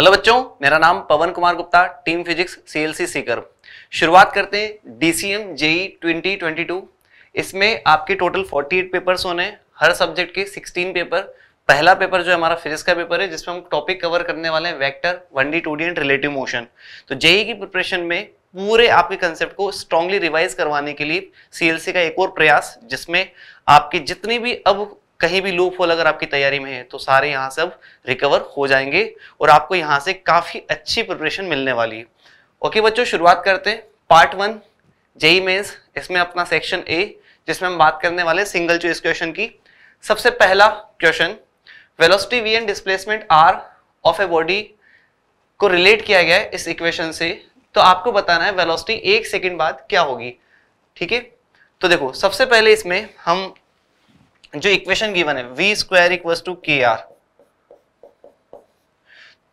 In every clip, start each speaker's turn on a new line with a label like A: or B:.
A: Hello बच्चों मेरा नाम Pawan Kumar Gupta team physics CLC Sikar शुरुआत करते हैं डीसीएम जेई 2022 इसमें आपके टोटल 48 पेपर्स होने हर सब्जेक्ट के 16 पेपर पहला पेपर जो हमारा फिजिक्स का पेपर है जिसमें हम टॉपिक कवर करने वाले हैं vector one D two D and relative motion तो जेई e की प्रिपरेशन में पूरे आपके कंसेप्ट को स्ट्रांगली रिवाइज करवाने के लिए सीएलसी का एक और प्रयास जिसमें आपके जितने भी अब कहीं भी लूप होल अगर आपकी तैयारी में है तो सारे यहाँ सब रिकवर हो जाएंगे और आपको यहाँ से काफ़ी अच्छी प्रिपरेशन मिलने वाली है ओके बच्चों शुरुआत करते हैं पार्ट वन जेई मेन्स इसमें अपना सेक्शन ए जिसमें हम बात करने वाले सिंगल चॉइस क्वेश्चन की सबसे पहला question velocity V and displacement R of a body को रिलेट किया गया है इस इक्वेशन से तो आपको बताना है वेलोसिटी एक सेकेंड बाद क्या होगी ठीक है तो देखो सबसे पहले इसमें हम जो इक्वेशन गिवन है V square equal to K R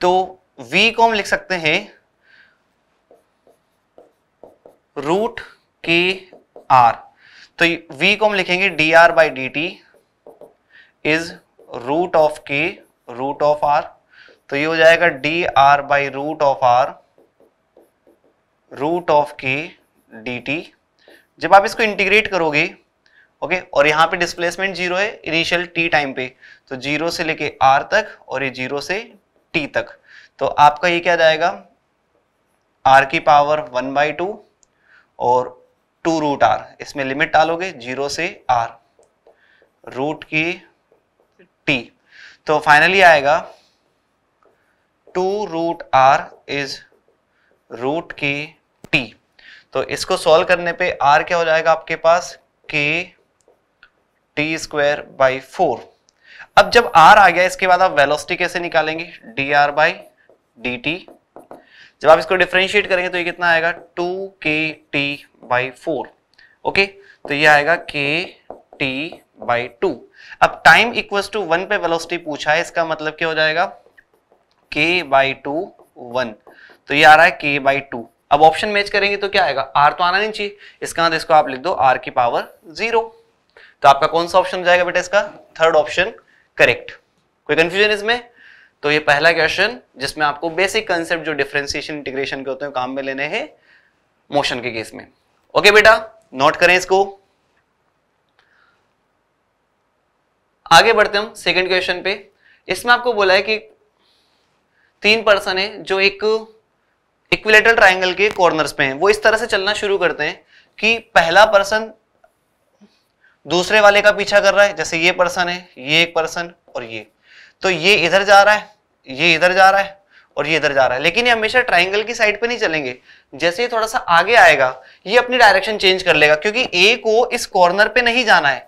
A: तो v को हम लिख सकते हैं रूट के आर तो v को हम लिखेंगे D are by D T is root of K root of R तो ये हो जाएगा D are by root of R root of K D T जब आप इसको इंटीग्रेट करोगे ओके और यहाँ पे डिस्प्लेसमेंट जीरो है इनिशियल टी टाइम पे तो जीरो से लेके आर तक और ये जीरो से टी तक तो आपका ये क्या जाएगा आर की पावर वन बाई टू और टू रूट आर इसमें लिमिट डालोगे जीरो से आर रूट की टी तो फाइनली आएगा two root R is root K T तो इसको सॉल्व करने पे आर क्या हो जाएगा आपके पास के टी स्क्वायर बाई फोर अब जब आर आ गया इसके बाद आप वेलोसिटी कैसे निकालेंगे D are by D T जब आप इसको डिफ्रेंशिएट करेंगे तो ये कितना आएगा टू के टी बाई फोर ओके तो ये आएगा के टी बाई टू अब टाइम इक्वल टू वन पे वेलोसिटी पूछा है इसका मतलब क्या हो जाएगा के बाई टू वन तो ये आ रहा है के बाई टू अब ऑप्शन मैच करेंगे तो क्या आएगा आर तो आना नहीं चाहिए इसका मतलब इसको आप लिख दो आर की पावर जीरो तो आपका कौन सा ऑप्शन जाएगा बेटा इसका थर्ड ऑप्शन करेक्ट कोई कंफ्यूजन इसमें तो ये पहला क्वेश्चन जिसमें आपको बेसिक कंसेप्ट जो डिफ्रेंसिएशन इंटीग्रेशन के होते हैं काम में लेने हैं मोशन के केस में ओके बेटा नोट करें इसको आगे बढ़ते हम सेकंड क्वेश्चन पे इसमें आपको बोला है कि तीन पर्सन है जो एक इक्विलेटरल ट्रायंगल के कॉर्नर्स पे हैं वो इस तरह से चलना शुरू करते हैं कि पहला पर्सन दूसरे वाले का पीछा कर रहा है जैसे ये पर्सन है ये एक पर्सन और ये तो ये इधर जा रहा है ये इधर जा रहा है और ये इधर जा रहा है लेकिन ये हमेशा ट्राइंगल की साइड पे नहीं चलेंगे जैसे ये थोड़ा सा आगे आएगा ये अपनी डायरेक्शन चेंज कर लेगा क्योंकि ए को इस कॉर्नर पे नहीं जाना है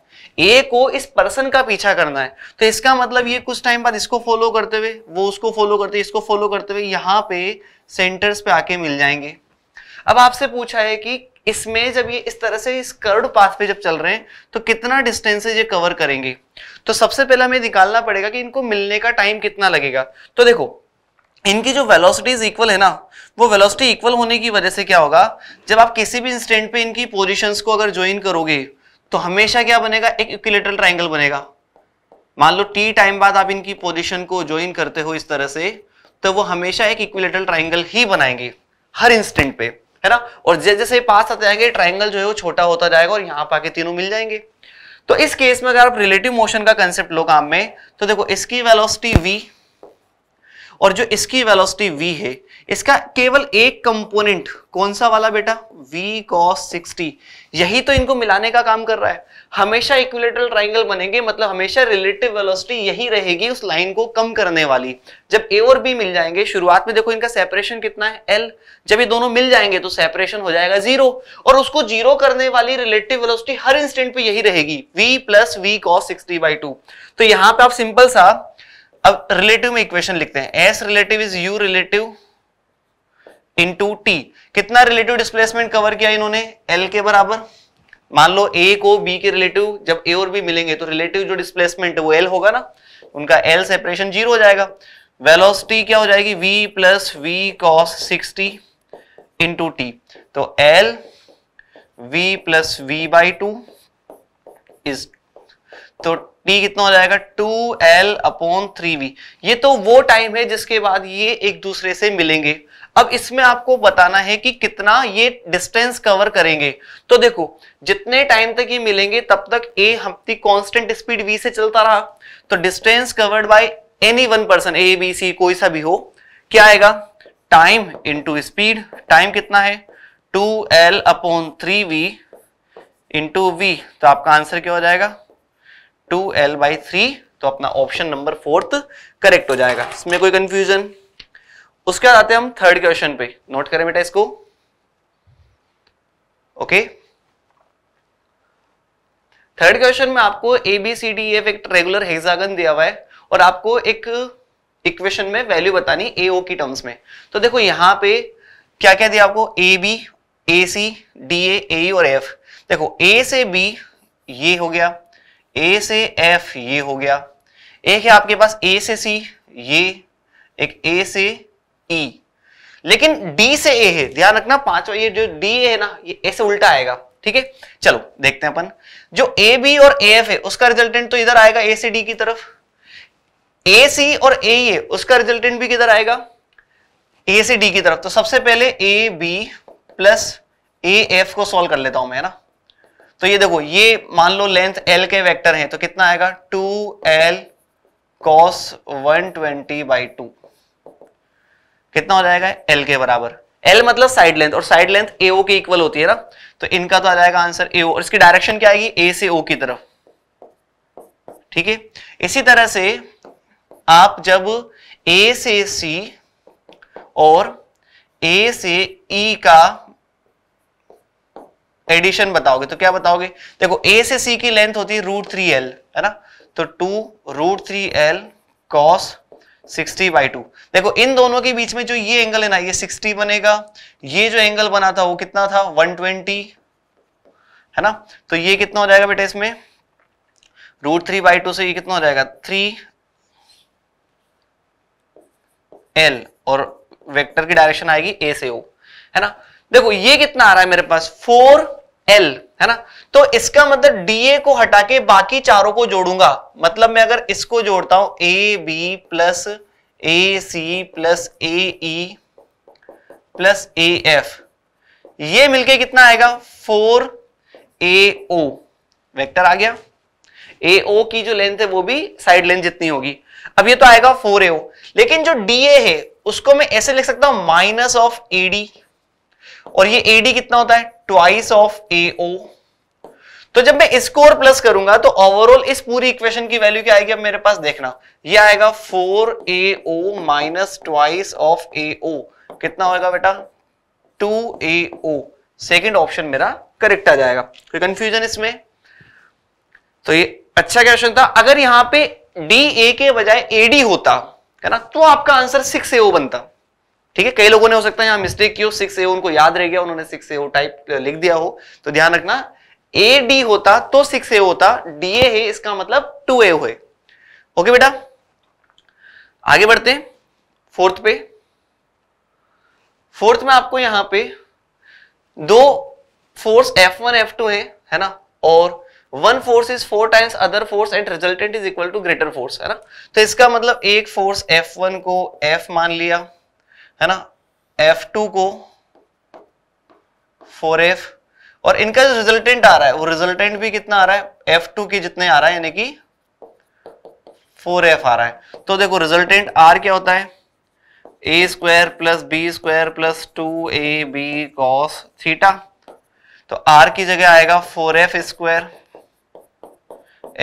A: ए को इस पर्सन का पीछा करना है तो इसका मतलब ये कुछ टाइम बाद इसको फॉलो करते हुए वो उसको फॉलो करते हुए इसको फॉलो करते हुए यहाँ पे सेंटर्स पे आके मिल जाएंगे अब आपसे पूछा है कि इसमें जब ये इस तरह से इस कर्ड पाथ पे जब चल रहे हैं तो कितना डिस्टेंस ये कवर करेंगे तो सबसे पहले हमें निकालना पड़ेगा कि इनको मिलने का टाइम कितना लगेगा तो देखो इनकी जो वेलोसिटीज इक्वल है ना वो वेलोसिटी इक्वल होने की वजह से क्या होगा जब आप किसी भी इंस्टेंट पे इनकी पोजिशंस को अगर ज्वाइन करोगे तो हमेशा क्या बनेगा एक इक्विलेटरल ट्राइंगल बनेगा मान लो टी टाइम बाद आप इनकी पोजिशन को ज्वाइन करते हो इस तरह से तो वो हमेशा एक इक्विलेटरल ट्राइंगल ही बनाएंगे हर इंस्टेंट पे है ना और जैसे पास आते जाएंगे ट्राइंगल जो है वो छोटा होता जाएगा और यहाँ पाके तीनों मिल जाएंगे तो इस केस में अगर आप रिलेटिव मोशन का कंसेप्ट लो काम में तो देखो इसकी वेलोसिटी v और जो इसकी वेलोसिटी v है इसका केवल एक कंपोनेंट कौन सा वाला बेटा v cos 60 यही तो इनको मिलाने का काम कर रहा है हमेशा इक्विलेटरल ट्राइंगल बनेंगे मतलब हमेशा रिलेटिव वेलोसिटी यही रहेगी उस लाइन को कम करने वाली जब a और b मिल जाएंगे शुरुआत में देखो इनका सेपरेशन कितना है l जब ये दोनों मिल जाएंगे तो सेपरेशन हो जाएगा जीरो और उसको जीरो करने वाली रिलेटिव वेलोसिटी हर इंस्टेंट पे यही रहेगी v plus V cos sixty by two तो यहां पे आप सिंपल सा अब रिलेटिव में इक्वेशन लिखते हैं s relative is u relative into T कितना रिलेटिव डिस्प्लेसमेंट कवर किया इन्होंने एल के बराबर मान लो ए को बी के रिलेटिव जब ए और बी मिलेंगे तो रिलेटिव जो डिस्प्लेसमेंट है वो एल होगा ना उनका एल सेपरेशन जीरो हो जाएगा वेलोसिटी क्या हो जाएगी v plus V cos sixty into T तो L v plus V by two is तो टी कितना हो जाएगा two L upon three V ये तो वो टाइम है जिसके बाद ये एक दूसरे से मिलेंगे अब इसमें आपको बताना है कि कितना ये डिस्टेंस कवर करेंगे तो देखो जितने टाइम तक ये मिलेंगे तब तक ए अपनी कांस्टेंट स्पीड वी से चलता रहा तो distance covered by any one person A B C कोई सा भी हो क्या आएगा टाइम इंटू स्पीड टाइम कितना है two L upon three V into V तो आपका आंसर क्या हो जाएगा टू एल बाई थ्री तो अपना ऑप्शन नंबर फोर्थ करेक्ट हो जाएगा इसमें कोई कंफ्यूजन उसके बाद आते हैं हम थर्ड क्वेश्चन पे नोट करें बेटा इसको ओके थर्ड क्वेश्चन में आपको A B C D F एक रेगुलर हेक्सागन दिया हुआ है और आपको एक इक्वेशन में वैल्यू बतानी ए ओ की टर्म्स में तो देखो यहां पे क्या क्या दिया आपको A B A C D A ए और एफ देखो ए से बी ये हो गया ए से एफ ये हो गया एक है आपके पास ए से सी ये एक ए से ई लेकिन डी से ए है ध्यान रखना पांचवा ये जो डी है ना ये ए से उल्टा आएगा ठीक है चलो देखते हैं अपन जो ए बी और ए एफ है उसका रिजल्टेंट तो इधर आएगा ए से डी की तरफ ए सी और ए ए e उसका रिजल्टेंट भी किधर आएगा ए से डी की तरफ तो सबसे पहले A B plus A F को सॉल्व कर लेता हूं मैं ना तो ये देखो ये मान लो लेंथ एल के वेक्टर है तो कितना आएगा two L cos one twenty by two कितना हो जाएगा एल के बराबर एल मतलब साइड लेंथ और साइड लेंथ एओ के इक्वल होती है ना तो इनका तो आ जाएगा आंसर ए और इसकी डायरेक्शन क्या आएगी ए से ओ की तरफ ठीक है इसी तरह से आप जब ए से सी और ए से ई e का एडिशन बताओगे तो क्या बताओगे देखो ए से सी की लेंथ होती है रूट थ्री एल है ना तो two root three L cos 60 by two देखो इन दोनों के बीच में जो ये एंगल है ना ये 60 बनेगा ये जो एंगल बना था वो कितना था वन ट्वेंटी है ना तो ये कितना हो जाएगा बेटे इसमें रूट थ्री बाई टू से ये कितना हो जाएगा थ्री एल और वेक्टर की डायरेक्शन आएगी ए से ओ है ना देखो ये कितना आ रहा है मेरे पास फोर एल है ना तो इसका मतलब डीए को हटा के बाकी चारों को जोड़ूंगा मतलब मैं अगर इसको जोड़ता हूं A B plus A C plus A E plus A F ये मिलके कितना आएगा फोर ए ओ वेक्टर आ गया ए ओ की जो लेंथ है वो भी साइड लेंथ जितनी होगी अब ये तो आएगा फोर ए ओ लेकिन जो डी ए है उसको मैं ऐसे लिख सकता हूं माइनस ऑफ ए डी और ये AD कितना होता है ट्वाइस ऑफ AO तो जब मैं स्कोर प्लस करूंगा तो ओवरऑल इस पूरी इक्वेशन की वैल्यू क्या आएगी अब मेरे पास देखना ये आएगा four A O minus twice of A कितना होगा बेटा two A O second option मेरा करेक्ट आ जाएगा कोई कंफ्यूजन इसमें तो ये अच्छा क्वेश्चन था अगर यहां पे डी ए के बजाय एडी होता है ना तो आपका आंसर सिक्स ए ओ बनता ठीक है कई लोगों ने हो सकता है यहां मिस्टेक की हो सिक्स ए उनको याद रह गया उन्होंने सिक्स ए टाइप लिख दिया हो तो ध्यान रखना ए डी होता तो सिक्स ए होता डी ए है इसका मतलब टू ए हुए ओके बेटा आगे बढ़ते हैं फोर्थ पे फोर्थ में आपको यहां पे दो force F1 F2 F two है है ना और one force is four times other force and resultant is equal to greater force है ना तो इसका मतलब एक फोर्स F1 को F मान लिया है ना F2 को 4F और इनका जो रिजल्टेंट आ रहा है वो रिजल्टेंट भी कितना आ रहा है F2 के जितने आ रहा है यानी कि 4F आ रहा है तो देखो रिजल्टेंट R क्या होता है A square plus B square plus two A B cos theta तो आर की जगह आएगा four F square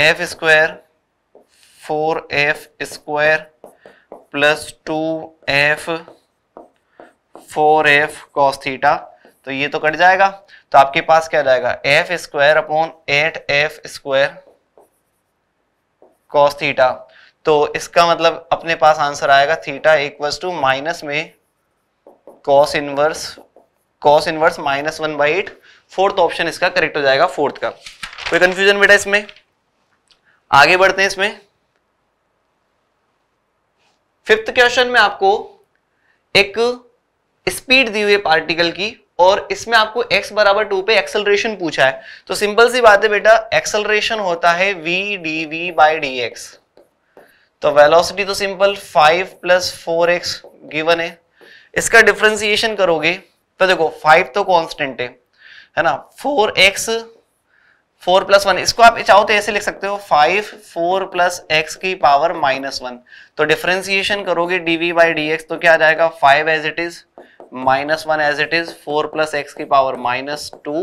A: F square four F square plus two F four F cos theta तो ये तो कट जाएगा तो आपके पास क्या जाएगा F square upon eight F square cos theta तो इसका मतलब अपने पास आंसर आएगा थीटा इक्वल्स टू माइनस में cos inverse cos inverse minus one by eight fourth option इसका करेक्ट हो जाएगा फोर्थ का कोई कंफ्यूजन बेटा इसमें आगे बढ़ते हैं इसमें फिफ्थ क्वेश्चन में आपको एक स्पीड दी हुई पार्टिकल की और इसमें आपको x बराबर टू पे एक्सलरेशन पूछा है तो सिंपल सी बात है बेटा एक्सलरेशन होता है v D we by D X तो वेलोसिटी तो simple 5 plus four X given है इसका डिफ्रेंसिएशन करोगे तो देखो 5 तो कांस्टेंट है है ना 4x x four plus one इसको आप चाहो तो ऐसे लिख सकते हो फाइव फोर प्लस एक्स की पावर माइनस वन तो डिफ्रेंसिएशन करोगे dv बाई डी तो क्या आ जाएगा five as it is minus one as it is four plus X की पावर माइनस टू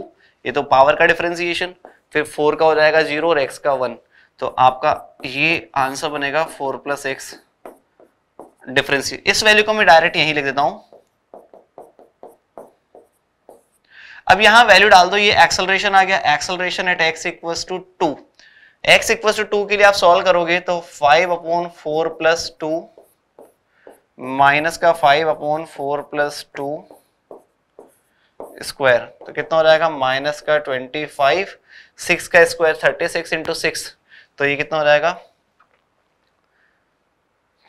A: ये तो पावर का डिफ्रेंसिएशन फिर फोर का हो जाएगा जीरो और एक्स का वन तो आपका ये आंसर बनेगा फोर प्लस एक्स डिफ्रेंसिए इस वैल्यू को मैं डायरेक्ट यहीं लिख देता हूं अब यहां वैल्यू डाल दो ये एक्सलरेशन आ गया acceleration at X equal to two X equal to two के लिए आप सॉल्व करोगे तो five upon four plus two minus का five upon four plus two square तो कितना हो जाएगा माइनस का ट्वेंटी फाइव सिक्स का square thirty six into six तो ये कितना हो जाएगा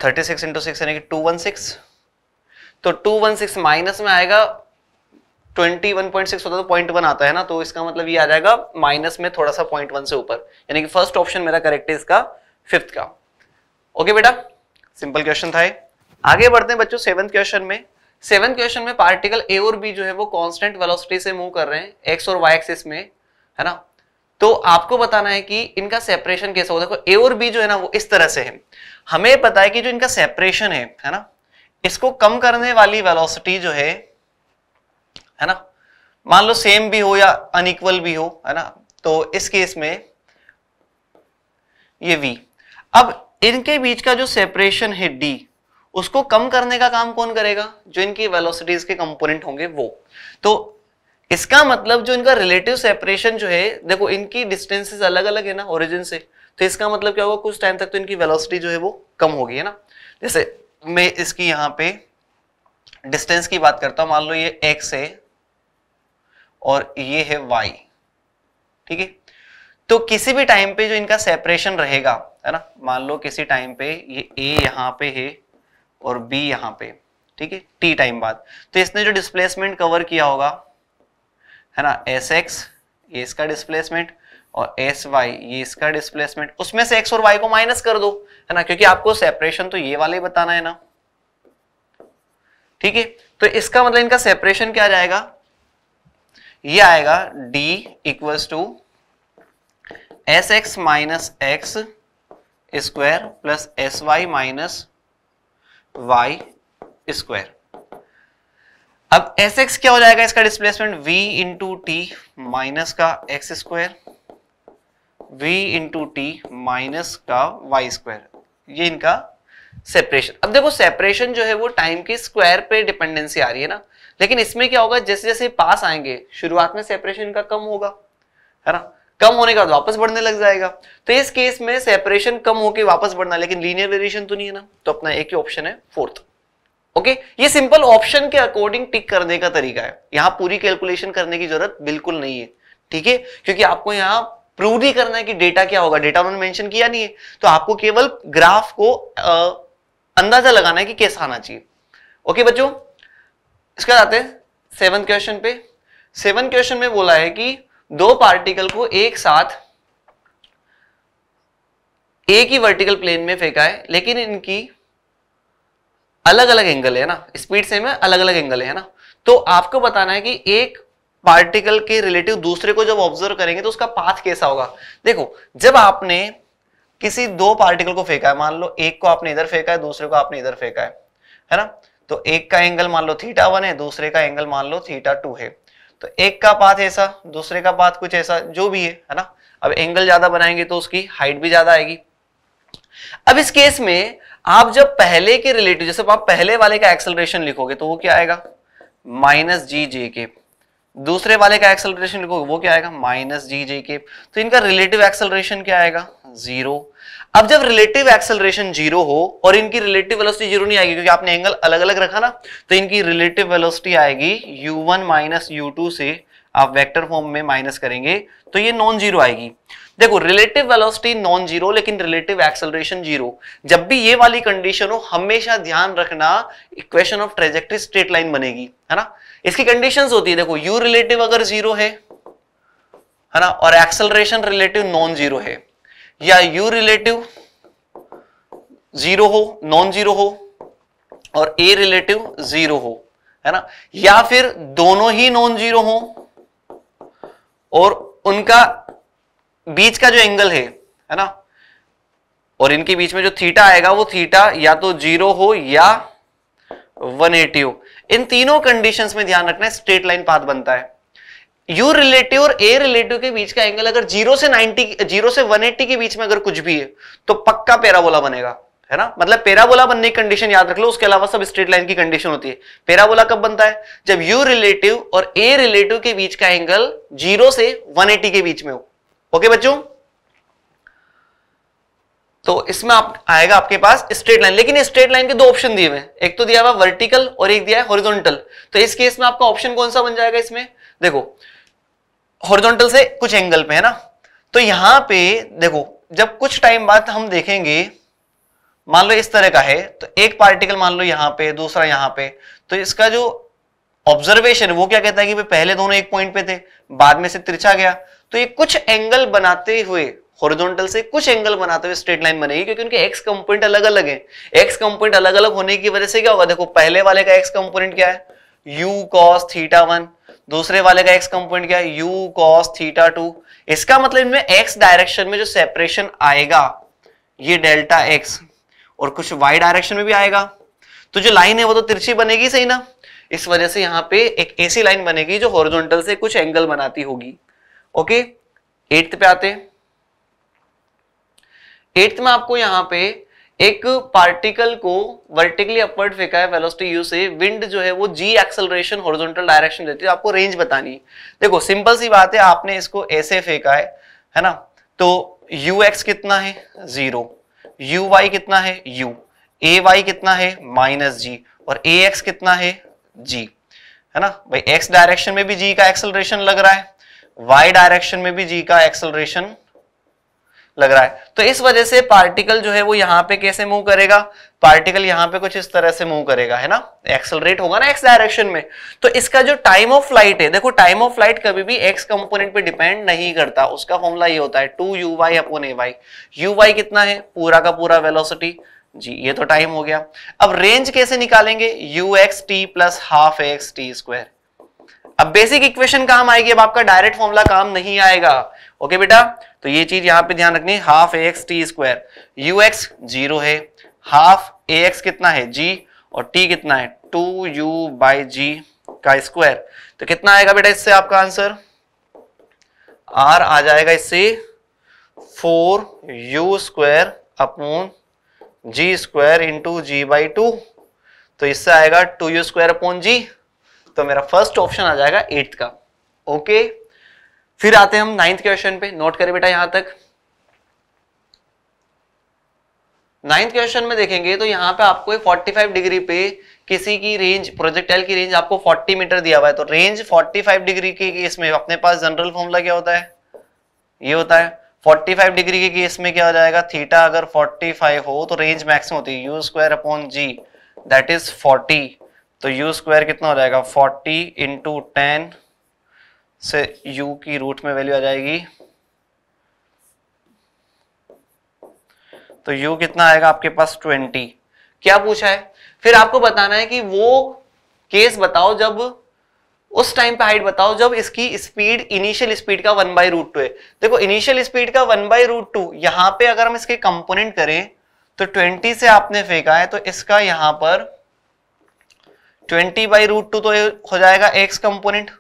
A: थर्टी सिक्स इंटू सिक्स यानी कि टू वन सिक्स तो टू वन सिक्स माइनस में आएगा ट्वेंटी वन पॉइंट सिक्स होता है तो पॉइंट वन आता है ना तो इसका मतलब ये आ जाएगा माइनस में थोड़ा सा पॉइंट वन से ऊपर यानी कि फर्स्ट ऑप्शन मेरा करेक्ट है इसका फिफ्थ का ओके बेटा सिंपल क्वेश्चन था आगे बढ़ते हैं बच्चों सेवन क्वेश्चन में सेवन क्वेश्चन में पार्टिकल ए और बी जो है वो कांस्टेंट वेलोसिटी से मूव कर रहे हैं एक्स और वाई एक्सिस में है ना तो आपको बताना है कि इनका सेपरेशन कैसे होगा देखो ए और बी जो है ना वो इस तरह से है हमें पता है कि जो इनका सेपरेशन है है ना इसको कम करने वाली वेलोसिटी जो है है ना मान लो सेम भी हो या अनइक्वल भी हो है ना तो इस केस में ये वी अब इनके बीच का जो सेपरेशन है डी उसको कम करने का काम कौन करेगा जो इनकी वेलोसिटीज के कंपोनेंट होंगे वो तो इसका मतलब जो इनका रिलेटिव सेपरेशन जो है देखो इनकी डिस्टेंसेस अलग अलग है ना ओरिजिन से तो इसका मतलब क्या होगा कुछ टाइम तक तो इनकी वेलोसिटी जो है वो कम होगी है ना जैसे मैं इसकी यहाँ पे डिस्टेंस की बात करता हूं मान लो ये एक्स है और ये है वाई ठीक है तो किसी भी टाइम पे जो इनका सेपरेशन रहेगा है ना मान लो किसी टाइम पे ये ए यहां पे है और बी यहां पे ठीक है टी टाइम बाद तो इसने जो डिस्प्लेसमेंट कवर किया होगा है ना एस एक्स ये इसका डिस्प्लेसमेंट और एस वाई ये इसका डिस्प्लेसमेंट उसमें से एक्स और वाई को माइनस कर दो है ना क्योंकि आपको सेपरेशन तो ये वाले ही बताना है ना ठीक है तो इसका मतलब इनका सेपरेशन क्या जाएगा ये आएगा d equals to S X minus X square plus S Y minus Y square अब एस एक्स क्या हो जाएगा इसका displacement v into T minus का X square v into T minus का वाई स्क्वायर ये इनका सेपरेशन अब देखो सेपरेशन जो है वो टाइम के स्क्वायर पे डिपेंडेंसी आ रही है ना लेकिन इसमें क्या होगा जैसे जैसे पास आएंगे शुरुआत में सेपरेशन का कम होगा है ना कम होने का वापस बढ़ने लग जाएगा तो इस केस में सेपरेशन कम होकर वापस बढ़ना लेकिन लीनियर वेरिएशन तो नहीं है ना तो अपना एक ही ऑप्शन है फोर्थ ओके ये सिंपल ऑप्शन के अकॉर्डिंग टिक करने का तरीका है यहां पूरी कैलकुलेशन करने की जरूरत बिल्कुल नहीं है ठीक है क्योंकि आपको यहाँ प्रूव ही करना है कि डेटा क्या होगा डेटा उन्होंने मेंशन किया नहीं है तो आपको केवल ग्राफ को आ, अंदाजा लगाना है कि कैसा आना चाहिए ओके बच्चों इसके बाद आते हैं सेवन क्वेश्चन पे सेवन क्वेश्चन में बोला है कि दो पार्टिकल को एक साथ एक ही वर्टिकल प्लेन में फेंका है लेकिन इनकी अलग अलग एंगल है ना स्पीड सेम है अलग अलग एंगल है ना तो आपको बताना है कि एक पार्टिकल के रिलेटिव दूसरे को जब ऑब्जर्व करेंगे तो उसका पाथ कैसा होगा देखो जब आपने किसी दो पार्टिकल को फेंका है मान लो एक को आपने इधर फेंका है दूसरे को आपने इधर फेंका है है ना तो एक का एंगल मान लो थीटा वन है दूसरे का एंगल मान लो थीटा टू है तो एक का पाथ ऐसा दूसरे का पाथ कुछ ऐसा जो भी है है ना अब एंगल ज्यादा बनाएंगे तो उसकी हाइट भी ज्यादा आएगी अब इस केस में आप जब पहले के रिलेटिव जैसे आप पहले वाले का एक्सेलरेशन लिखोगे तो वो क्या आएगा माइनस जी जे के दूसरे वाले का एक्सेलरेशन लिखोगे वो क्या आएगा माइनस जी जे के तो इनका रिलेटिव एक्सेलरेशन क्या आएगा जीरो अब जब रिलेटिव एक्सेलरेशन जीरो हो और इनकी रिलेटिव वेलोसिटी जीरो नहीं आएगी क्योंकि आपने एंगल अलग अलग रखा ना तो इनकी रिलेटिव वेलोसिटी आएगी u1 वन माइनस यू से आप वेक्टर फॉर्म में माइनस करेंगे तो ये नॉन जीरो आएगी देखो रिलेटिव वेलोसिटी नॉन जीरो लेकिन रिलेटिव एक्सेलरेशन जीरो जब भी ये वाली कंडीशन हो हमेशा ध्यान रखना equation of trajectory straight line बनेगी है ना इसकी कंडीशन होती है देखो यू रिलेटिव अगर जीरो है है ना और एक्सेलरेशन रिलेटिव नॉन जीरो है या यू रिलेटिव जीरो हो नॉन जीरो हो और ए रिलेटिव जीरो हो है ना या फिर दोनों ही नॉन जीरो हो और उनका बीच का जो एंगल है है ना और इनके बीच में जो थीटा आएगा वो थीटा या तो जीरो हो या वन एटी हो इन तीनों कंडीशंस में ध्यान रखना है स्ट्रेट लाइन पाथ बनता है यू रिलेटिव और ए रिलेटिव के बीच का एंगल अगर जीरो से नाइनटी जीरो से वन एट्टी के बीच में अगर कुछ भी है तो पक्का पेराबोला बनेगा है ना मतलब पेराबोला बनने की कंडीशन याद रख लो उसके अलावा सब स्ट्रेट लाइन की कंडीशन होती है पेराबोला कब बनता है जब यू रिलेटिव और ए रिलेटिव के बीच का एंगल जीरो से 180 के बीच में हो ओके बच्चों तो इसमें आप आएगा आपके पास स्ट्रेट लाइन लेकिन स्ट्रेट लाइन के दो ऑप्शन दिए हुए एक तो दिया हुआ वर्टिकल और एक दिया है हॉरिजॉन्टल तो इस केस में आपका ऑप्शन कौन सा बन जाएगा इसमें देखो हॉरिजॉन्टल से कुछ एंगल पे है ना तो यहां पे देखो जब कुछ टाइम बाद हम देखेंगे मान लो इस तरह का है तो एक पार्टिकल मान लो यहां पे दूसरा यहां पे तो इसका जो ऑब्जर्वेशन वो क्या कहता है कि पहले दोनों एक पॉइंट पे थे बाद में से तिरछा गया तो ये कुछ एंगल बनाते हुए हॉरिजॉन्टल से कुछ एंगल बनाते हुए स्ट्रेट लाइन बनेगी क्योंकि उनके एक्स कंपोनेंट अलग अलग है एक्स कंपोनेंट अलग अलग होने की वजह से क्या होगा देखो पहले वाले का एक्स कंपोनेंट क्या है यू कॉस थीटा वन दूसरे वाले का एक्स कंपोनेंट क्या है यू कॉस थीटा टू इसका मतलब इनमें एक्स डायरेक्शन में जो सेपरेशन आएगा ये डेल्टा एक्स और कुछ वाई डायरेक्शन में भी आएगा तो जो लाइन है वो तो तिरछी बनेगी सही ना इस वजह से यहाँ पे एक ऐसी लाइन बनेगी जो हॉरिजॉन्टल से कुछ एंगल बनाती होगी ओके एट्थ पे आते हैं एट्थ में आपको यहाँ पे एक पार्टिकल को वर्टिकली अपवर्ड फेंका है वेलोसिटी यू से विंड जो है वो जी एक्सेलरेशन हॉरिजॉन्टल डायरेक्शन देती है आपको रेंज बतानी है देखो सिंपल सी बात है आपने इसको ऐसे फेंका है है ना तो यू एक्स कितना है जीरो यू वाई कितना है यू ए वाई कितना है माइनस जी और ए एक्स कितना है जी है ना भाई एक्स डायरेक्शन में भी जी का एक्सेलरेशन लग रहा है वाई डायरेक्शन में भी जी का एक्सेलरेशन लग रहा है तो इस वजह से पार्टिकल जो है वो यहाँ पे कैसे मूव करेगा पार्टिकल यहाँ पे कुछ इस तरह से मूव करेगा है ना एक्सलरेट होगा ना एक्स डायरेक्शन में तो इसका जो टाइम ऑफ फ्लाइट है देखो टाइम ऑफ फ्लाइट कभी भी एक्स कंपोनेंट पे डिपेंड नहीं करता उसका फॉर्मूला ये होता है two u y upon a y u y कितना है पूरा का पूरा वेलोसिटी जी ये तो टाइम हो गया अब रेंज कैसे निकालेंगे u x t plus half x t square अब बेसिक इक्वेशन काम आएगी अब आपका डायरेक्ट फॉर्मूला काम नहीं आएगा ओके बेटा तो ये चीज यहाँ पे ध्यान रखनी है half a x t square u x zero है हाफ ए एक्स कितना है जी और टी कितना है टू यू बाई जी का स्क्वायर तो कितना आएगा बेटा इससे आपका आंसर आर आ जाएगा इससे four u square upon g square into g by two तो इससे आएगा two u square upon g तो मेरा फर्स्ट ऑप्शन आ जाएगा एट्थ का ओके okay? फिर आते हैं हम नाइन्थ क्वेश्चन पे नोट करें बेटा यहां तक नाइन्थ क्वेश्चन में देखेंगे तो यहां पे आपको 45 डिग्री पे किसी की रेंज प्रोजेक्टाइल की रेंज आपको 40 मीटर दिया हुआ है तो रेंज 45 डिग्री के केस में अपने पास जनरल फॉर्मूला क्या होता है ये होता है 45 डिग्री के केस में क्या हो जाएगा थीटा अगर 45 हो तो रेंज मैक्सिमम होती है u square upon g that is 40 तो यू स्क्वायर कितना हो जाएगा 40 इंटू टेन से u की रूट में वैल्यू आ जाएगी तो u कितना आएगा आपके पास 20 क्या पूछा है फिर आपको बताना है कि वो केस बताओ जब उस टाइम पे हाइट बताओ जब इसकी स्पीड इनिशियल स्पीड का वन बाई रूट टू है देखो इनिशियल स्पीड का वन बाई रूट टू यहां पे अगर हम इसके कंपोनेंट करें तो 20 से आपने फेंका है तो इसका यहां पर 20 बाई रूट टू तो हो जाएगा x कंपोनेंट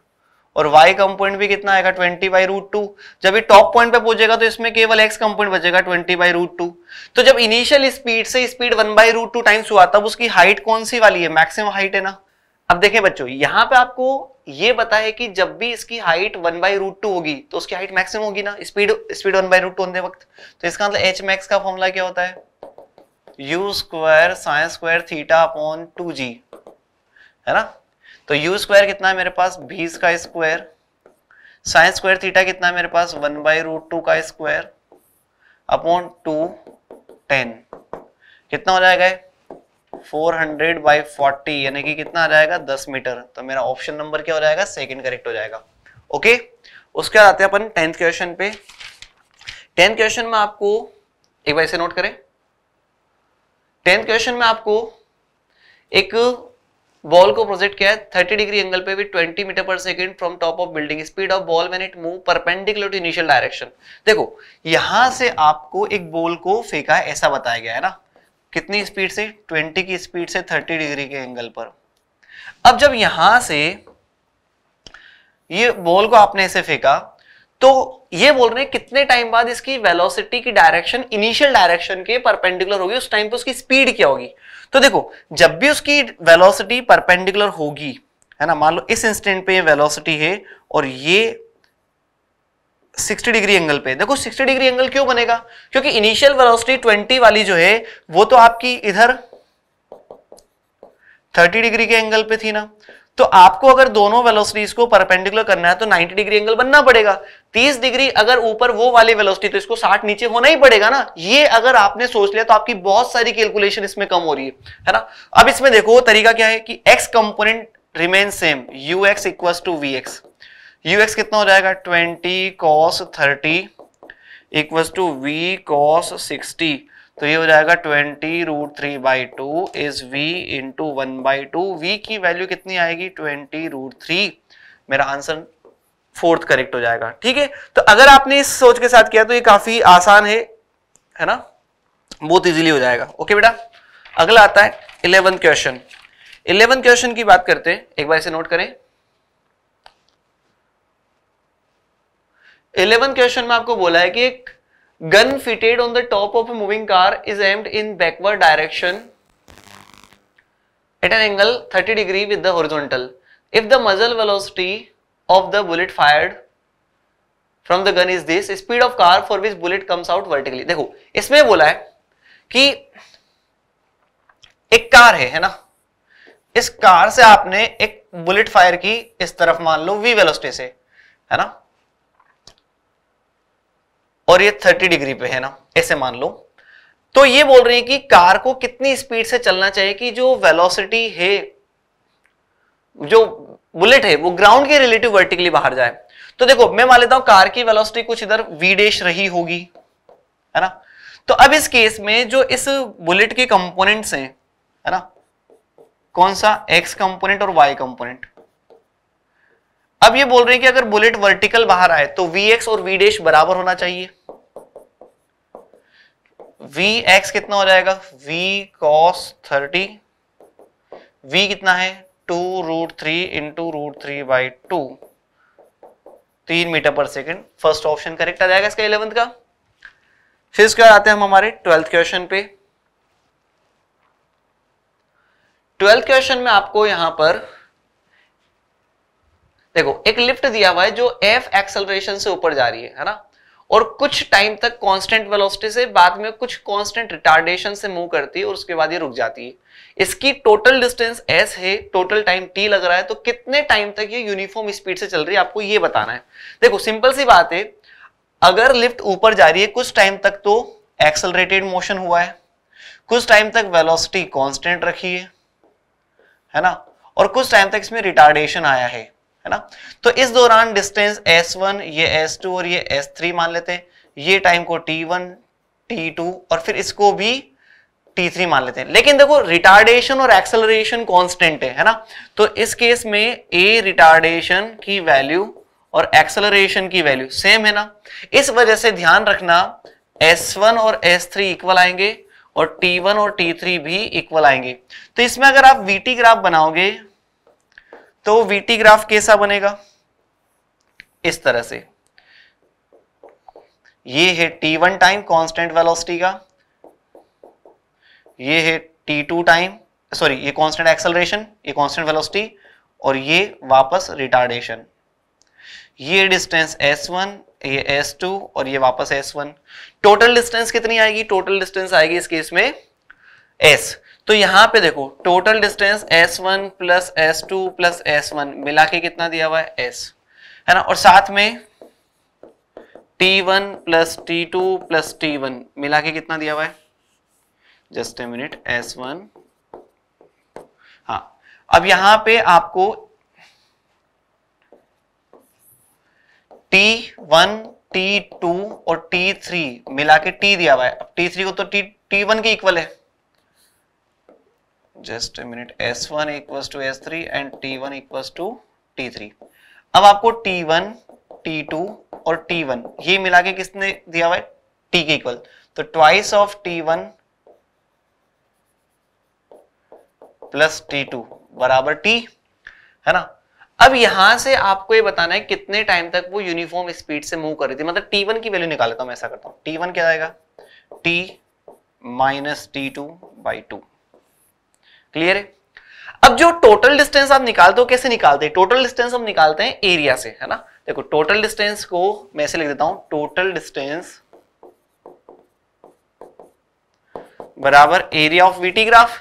A: और y कंपोनेंट भी कितना आएगा 20 बाई रूट टू जब ये टॉप पॉइंट पे पहुंचेगा तो इसमें केवल x कंपोनेंट बचेगा 20 बाई रूट टू तो जब इनिशियल स्पीड से speed 1 by root two times हुआ तब उसकी हाइट कौन सी वाली है मैक्सिमम हाइट है ना अब देखें बच्चों यहां पे आपको ये पता है कि जब भी इसकी height one by root two होगी तो उसकी हाइट मैक्सिमम होगी ना speed speed one by root two होने वक्त तो इसका मतलब एच मैक्स का फॉर्मूला क्या होता है u square sine square theta upon two g है ना तो यू स्क्वायर कितना है मेरे पास बीस का स्क्वायर साइन स्क्वायर थीटा कितना है मेरे पास वन बाई रूट टू का स्क्वायर अपॉन टू टेन कितना हो जाएगा फोर हंड्रेड बाई फोर्टी यानी कि कितना आ जाएगा दस मीटर तो मेरा ऑप्शन नंबर क्या हो जाएगा सेकेंड करेक्ट हो जाएगा ओके उसके बाद आते हैं अपन टेंथ क्वेश्चन पे टेंथ क्वेश्चन में आपको एक बार इसे नोट करें टेंथ क्वेश्चन में आपको एक बॉल को प्रोजेक्ट किया है 30 डिग्री एंगल पे भी 20 मीटर पर second from top of building speed of ball when it move perpendicular to initial direction देखो यहां से आपको एक बॉल को फेंका है ऐसा बताया गया है ना कितनी स्पीड से 20 की स्पीड से 30 डिग्री के एंगल पर अब जब यहां से ये बॉल को आपने ऐसे फेंका तो ये बोल रहे हैं कितने टाइम बाद इसकी वेलोसिटी की डायरेक्शन इनिशियल डायरेक्शन के परपेंडिकुलर होगी उस टाइम पे उसकी स्पीड क्या होगी तो देखो जब भी उसकी वेलोसिटी परपेंडिकुलर होगी है ना मान लो इस इंस्टेंट पे ये वेलोसिटी है और ये 60 डिग्री एंगल पे देखो 60 डिग्री एंगल क्यों बनेगा क्योंकि इनिशियल वेलोसिटी 20 वाली जो है वो तो आपकी इधर 30 डिग्री के एंगल पे थी ना तो आपको अगर दोनों वेलोसिटीज को परपेंडिकुलर करना है तो 90 डिग्री एंगल बनना पड़ेगा 30 डिग्री अगर ऊपर वो वाली वेलोसिटी तो इसको 60 नीचे होना ही पड़ेगा ना ये अगर आपने सोच लिया तो आपकी बहुत सारी कैलकुलेशन इसमें कम हो रही है है ना अब इसमें देखो तरीका क्या है कि x component remain same u x equal to v x u x कितना हो जाएगा twenty cos thirty equals to v cos sixty तो ये हो जाएगा twenty root three by two is v into one by two v की value कितनी आएगी ट्वेंटी रूट थ्री मेरा आंसर फोर्थ करेक्ट हो जाएगा ठीक है तो अगर आपने इस सोच के साथ किया तो ये काफी आसान है है ना बहुत इजीली हो जाएगा ओके बेटा अगला आता है इलेवन क्वेश्चन इलेवन क्वेश्चन की बात करते हैं एक बार इसे नोट करें इलेवन क्वेश्चन में आपको बोला है कि एक gun fitted on the top of a moving car is aimed in backward direction at an angle 30 degree with the horizontal. If the muzzle velocity of the bullet fired from the gun is this, speed of car for which bullet comes out vertically. देखो इसमें बोला है कि एक car है है ना इस कार से आपने एक बुलेट फायर की इस तरफ मान लो वी वेलोसिटी से है ना और ये 30 डिग्री पे है ना ऐसे मान लो तो ये बोल रहे हैं कि कार को कितनी स्पीड से चलना चाहिए कि जो वेलोसिटी है जो बुलेट है वो ग्राउंड के रिलेटिव वर्टिकली बाहर जाए तो देखो मैं मान लेता हूं कार की वेलोसिटी कुछ इधर वीडेश रही होगी है ना तो अब इस केस में जो इस बुलेट के कंपोनेंट्स हैं है ना कौन सा एक्स कंपोनेंट और वाई कंपोनेंट अब ये बोल रहे हैं कि अगर बुलेट वर्टिकल बाहर आए तो वी एक्स और वी डैश बराबर होना चाहिए वी एक्स कितना हो जाएगा वी कॉस थर्टी वी कितना है two root three into root three by two तीन मीटर पर सेकेंड फर्स्ट ऑप्शन करेक्ट आ जाएगा इसका इलेवंथ का फिर इसके बाद आते हैं हम हमारे ट्वेल्थ क्वेश्चन पे ट्वेल्थ क्वेश्चन में आपको यहां पर देखो एक लिफ्ट दिया हुआ है जो एफ एक्सलेशन से ऊपर जा रही है है ना और कुछ टाइम तक कांस्टेंट वेलोसिटी से बाद में कुछ कांस्टेंट रिटार्डेशन से मूव करती है और उसके बाद ये रुक जाती है इसकी टोटल डिस्टेंस एस है टोटल टाइम टी लग रहा है तो कितने टाइम तक ये यूनिफॉर्म स्पीड से चल रही है आपको ये बताना है देखो सिंपल सी बात है अगर लिफ्ट ऊपर जा रही है कुछ टाइम तक तो एक्सलरेटेड मोशन हुआ है कुछ टाइम तक वेलोसिटी कॉन्स्टेंट रखी है है ना और कुछ टाइम तक इसमें रिटार्डेशन आया है है ना तो इस दौरान डिस्टेंस एस वन ये एस टू और ये एस थ्री मान लेते हैं ये टाइम को टी वन टी टू और फिर इसको भी टी थ्री मान लेते हैं लेकिन देखो रिटार्डेशन और एक्सेलरेशन कॉन्स्टेंट है है ना तो इस केस में ए रिटार्डेशन की वैल्यू और एक्सेलरेशन की वैल्यू सेम है ना इस वजह से ध्यान रखना एस वन और एस थ्री इक्वल आएंगे और टी वन और टी थ्री भी इक्वल आएंगे तो इसमें अगर आप वीटी ग्राफ बनाओगे तो वीटी ग्राफ कैसा बनेगा इस तरह से ये है t one time constant velocity का ये है टी टू टाइम सॉरी ये कांस्टेंट एक्सेलरेशन ये कांस्टेंट वेलोसिटी और ये वापस रिटार्डेशन ये डिस्टेंस एस वन ये एस टू और ये वापस एस वन टोटल डिस्टेंस कितनी आएगी टोटल डिस्टेंस आएगी इस केस में एस तो यहाँ पे देखो total distance s one plus s two plus s one मिला के कितना दिया हुआ है एस है ना और साथ में t one plus t two plus t one मिला के कितना दिया हुआ है just a minute s one हाँ अब यहां पे आपको T1, T2 और T3 मिला के टी दिया हुआ है अब T3 को तो T, T1 के इक्वल है just minute s one equals to s three and t one equals to t three अब आपको टी वन टी टू और टी वन ये मिला के किसने दिया हुआ है टी के इक्वल तो twice of t one plus t two बराबर टी है ना अब यहां से आपको ये बताना है कितने टाइम तक वो यूनिफॉर्म स्पीड से मूव कर रही थी मतलब टी वन की वैल्यू निकालता हूं मैं ऐसा करता हूं टी वन क्या आएगा t minus t two by two clear है अब जो टोटल डिस्टेंस आप निकालते हो कैसे निकालते हैं टोटल डिस्टेंस हम निकालते हैं एरिया से है ना देखो टोटल डिस्टेंस को मैं ऐसे लिख देता हूं टोटल डिस्टेंस बराबर एरिया ऑफ वीटी ग्राफ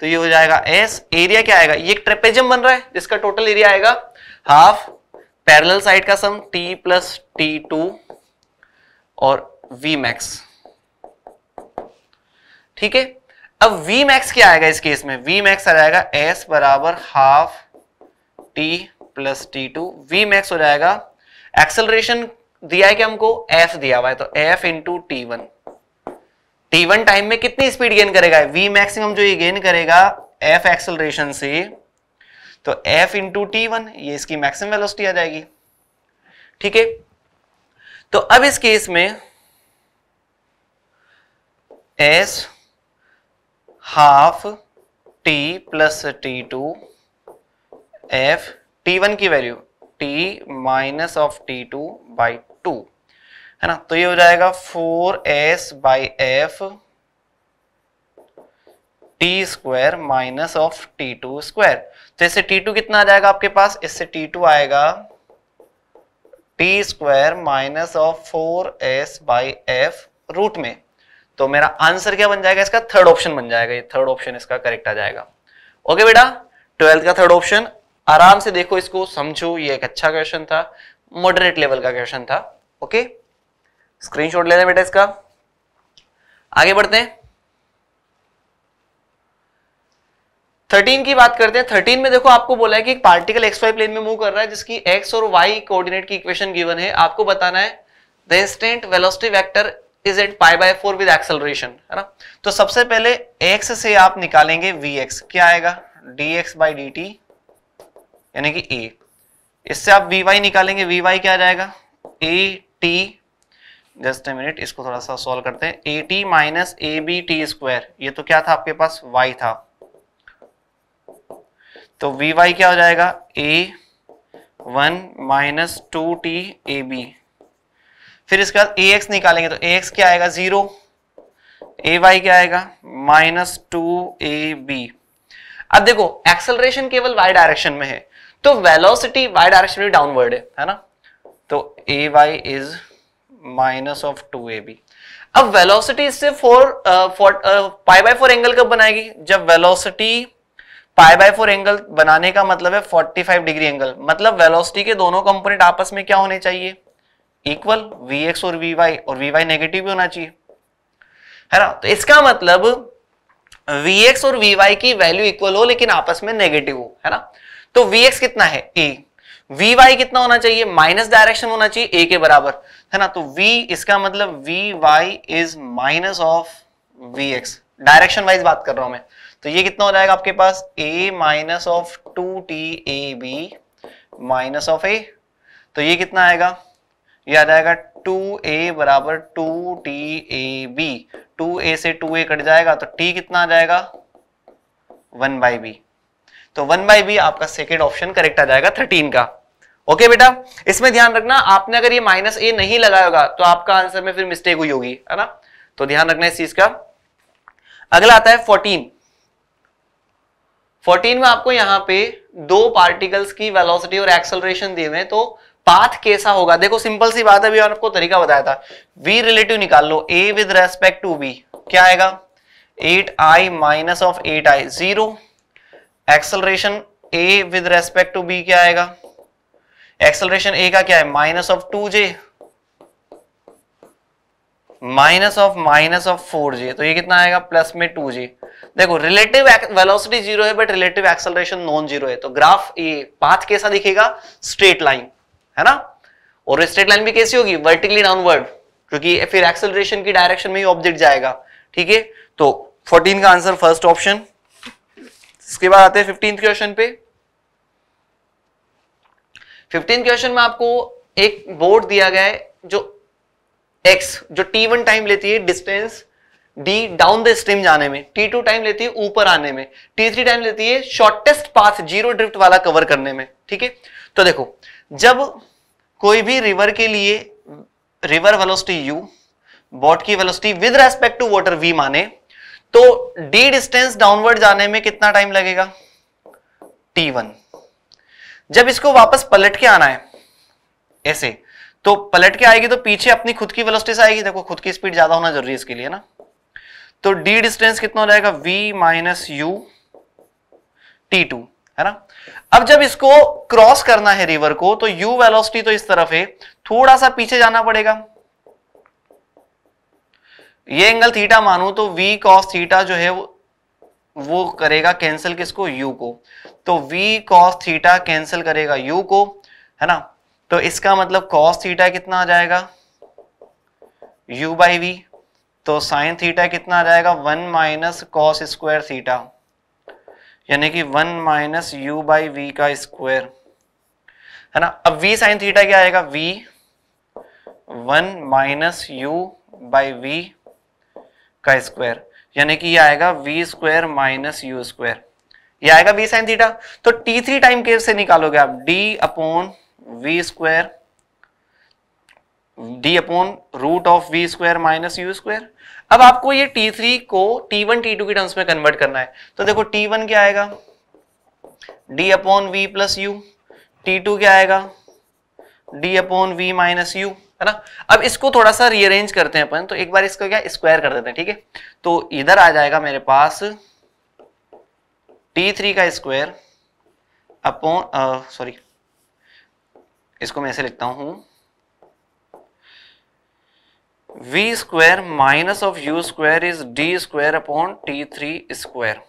A: तो ये हो जाएगा एस एरिया क्या आएगा ये एक ट्रेपेजियम बन रहा है जिसका टोटल एरिया आएगा हाफ पैरेलल साइड का sum t plus t two और वी मैक्स ठीक है अब वी मैक्स क्या आएगा इस केस में वी मैक्स आ जाएगा एस बराबर half t plus t two v max हो जाएगा एक्सेलरेशन दिया है कि हमको एफ दिया हुआ है तो f into t one t one time में कितनी स्पीड गेन करेगा वी मैक्सिमम जो ये गेन करेगा एफ एक्सेलरेशन से तो एफ इंटू टी वन ये इसकी मैक्सिमम वेलोसिटी आ जाएगी ठीक है तो अब इस केस में s half t plus t two f t one की value t minus of t two by two है ना तो ये हो जाएगा four s by f t square minus of t two square तो इससे टी टू कितना आ जाएगा आपके पास इससे टी टू आएगा t square minus of four s by f root में तो मेरा आंसर क्या बन जाएगा इसका थर्ड ऑप्शन बन जाएगा ये थर्ड ऑप्शन इसका करेक्ट आ जाएगा ओके बेटा ट्वेल्थ का थर्ड ऑप्शन आराम से देखो इसको समझो ये एक अच्छा क्वेश्चन था मॉडरेट लेवल का क्वेश्चन था ओके शॉट लेना बेटा इसका आगे बढ़ते हैं थर्टीन की बात करते हैं थर्टीन में देखो आपको बोला है कि एक पार्टिकल एक्स वाई प्लेन में मूव कर रहा है जिसकी एक्स और वाई कोऑर्डिनेट की इक्वेशन गिवन है आपको बताना है the instant velocity vector is at pi by four with acceleration है ना तो सबसे पहले x से आप निकालेंगे वी एक्स क्या आएगा d x by D t यानी कि ए इससे आप वी वाई निकालेंगे वी वाई क्या आ जाएगा a t just a minute इसको थोड़ा सा सॉल्व करते हैं a t minus a b t square ये तो क्या था आपके पास y था तो वी वाई क्या हो जाएगा a one minus two t a b फिर इसके बाद ए एक्स निकालेंगे तो ए एक्स क्या आएगा जीरो ए वाई क्या आएगा माइनस टू ए बी अब देखो एक्सेलरेशन केवल वाई डायरेक्शन में है तो वेलोसिटी वाई डायरेक्शन में डाउनवर्ड है है ना तो a y is minus of two A b अब वेलोसिटी इससे four pi by four angle कब बनाएगी जब velocity pi by four angle बनाने का मतलब है 45 डिग्री एंगल मतलब वेलोसिटी के दोनों कंपोनेंट आपस में क्या होने चाहिए इक्वल वी एक्स और वी वाई और वी वाई नेगेटिव भी होना चाहिए है ना तो इसका मतलब वी एक्स और वी वाई की वैल्यू इक्वल हो लेकिन आपस में नेगेटिव हो है ना तो वी एक्स कितना है ए वी वाई कितना होना चाहिए माइनस डायरेक्शन होना चाहिए ए के बराबर है ना तो वी इसका मतलब v y is minus of v x direction wise बात कर रहा हूं मैं तो ये कितना हो जाएगा आपके पास a minus of two t a b minus of a तो ये कितना आएगा ये आ जाएगा टू ए बराबर two t a b two a से टू ए कट जाएगा तो टी कितना आ जाएगा वन बाई बी तो वन बाई बी आपका सेकेंड ऑप्शन करेक्ट आ जाएगा थर्टीन का ओके बेटा इसमें ध्यान रखना आपने अगर ये माइनस ए नहीं लगाया होगा तो आपका आंसर में फिर मिस्टेक हुई होगी है ना तो ध्यान रखना इस चीज का अगला आता है फोर्टीन फोर्टीन में आपको यहां पे दो पार्टिकल्स की वेलोसिटी और एक्सेलरेशन दिए हुए हैं तो पाथ कैसा होगा देखो सिंपल सी बात है अभी आपको तरीका बताया था वी रिलेटिव निकाल लो A with respect to V क्या आएगा eight I minus of eight I zero acceleration A with respect to B क्या आएगा एक्सलरेशन ए का क्या है minus of two J minus of minus of four J तो ये कितना आएगा प्लस में टू जे देखो रिलेटिव वेलोसिटी जीरो है but relative acceleration non zero है तो ग्राफ ए पाथ कैसा दिखेगा स्ट्रेट लाइन है ना और स्ट्रेट लाइन भी कैसी होगी वर्टिकली डाउनवर्ड क्योंकि फिर एक्सेलरेशन की डायरेक्शन में ही ऑब्जेक्ट जाएगा ठीक है तो 14 का आंसर फर्स्ट ऑप्शन इसके बाद आते हैं फिफ्टींथ क्वेश्चन पे फिफ्टीन क्वेश्चन में आपको एक बोर्ड दिया गया है जो x जो t1 टाइम लेती है distance d down the stream जाने में t2 टाइम लेती है ऊपर आने में t3 टाइम लेती है शॉर्टेस्ट पाथ जीरो ड्रिफ्ट वाला कवर करने में ठीक है तो देखो जब कोई भी रिवर के लिए रिवर वेलोसिटी यू बोट की velocity with respect to water v माने तो डी डिस्टेंस डाउनवर्ड जाने में कितना टाइम लगेगा टी वन जब इसको वापस पलट के आना है ऐसे तो पलट के आएगी तो पीछे अपनी खुद की वेलोसिटी से आएगी देखो खुद की स्पीड ज्यादा होना जरूरी है इसके लिए ना तो डी डिस्टेंस कितना हो जाएगा v minus u t two है ना अब जब इसको क्रॉस करना है रिवर को तो यू वेलोसिटी तो इस तरफ है थोड़ा सा पीछे जाना पड़ेगा ये एंगल थीटा मानू तो वी कॉस थीटा जो है वो करेगा कैंसिल किसको यू को तो वी कॉस थीटा कैंसिल करेगा यू को है ना तो इसका मतलब कॉस थीटा कितना आ जाएगा यू बाई वी तो साइन थीटा कितना आ जाएगा one minus cos square theta यानी कि one minus u by v का स्क्वायर है ना अब वी साइन थीटा क्या आएगा v one minus u by v का स्क्वायर यानी कि ये आएगा v square minus u square ये आएगा वी साइन थीटा तो टी थ्री टाइम के से निकालोगे आप d upon v square D upon root of v square minus u square अब आपको ये T3 को T1 T2 के टर्म्स में कन्वर्ट करना है तो देखो T1 क्या आएगा d upon v plus u t two क्या आएगा d upon v minus u है ना अब इसको थोड़ा सा रीअरेंज करते हैं अपन तो एक बार इसको क्या स्क्वायर कर देते हैं ठीक है तो इधर आ जाएगा मेरे पास T3 का स्क्वायर अपॉन सॉरी इसको मैं ऐसे लिखता हूं v square minus of u square is d square upon t3 square.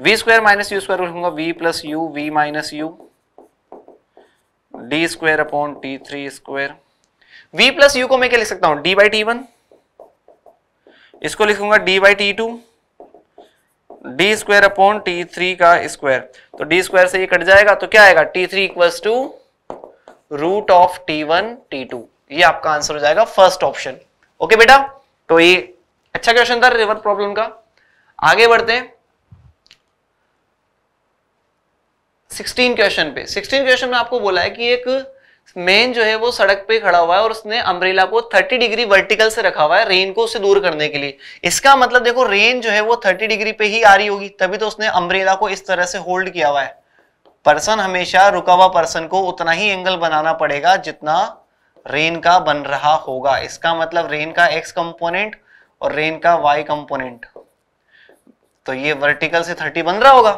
A: v square minus u square लिखूंगा v plus u v minus u d square upon t3 square. v plus u को मैं क्या लिख सकता हूँ d by t1 इसको लिखूंगा d by t2 d square upon t3 का square तो d square से ये कट जाएगा तो क्या आएगा t3 equals to root of t1 t2 ये आपका आंसर हो जाएगा फर्स्ट ऑप्शन ओके बेटा तो ये अच्छा क्वेश्चन था रिवर प्रॉब्लम का आगे बढ़ते हैं 16 क्वेश्चन पे 16 क्वेश्चन में आपको बोला है कि एक मेन जो है वो सड़क पे खड़ा हुआ है और उसने अम्ब्रेला को 30 डिग्री वर्टिकल से रखा हुआ है रेन को उसे दूर करने के लिए इसका मतलब देखो रेन जो है वो 30 डिग्री पे ही आ रही होगी तभी तो उसने अम्ब्रेला को इस तरह से होल्ड किया हुआ है पर्सन हमेशा रुका हुआ पर्सन को उतना ही एंगल बनाना पड़ेगा जितना रेन का बन रहा होगा इसका मतलब रेन का एक्स कंपोनेंट और रेन का वाई कंपोनेंट तो ये वर्टिकल से थर्टी बन रहा होगा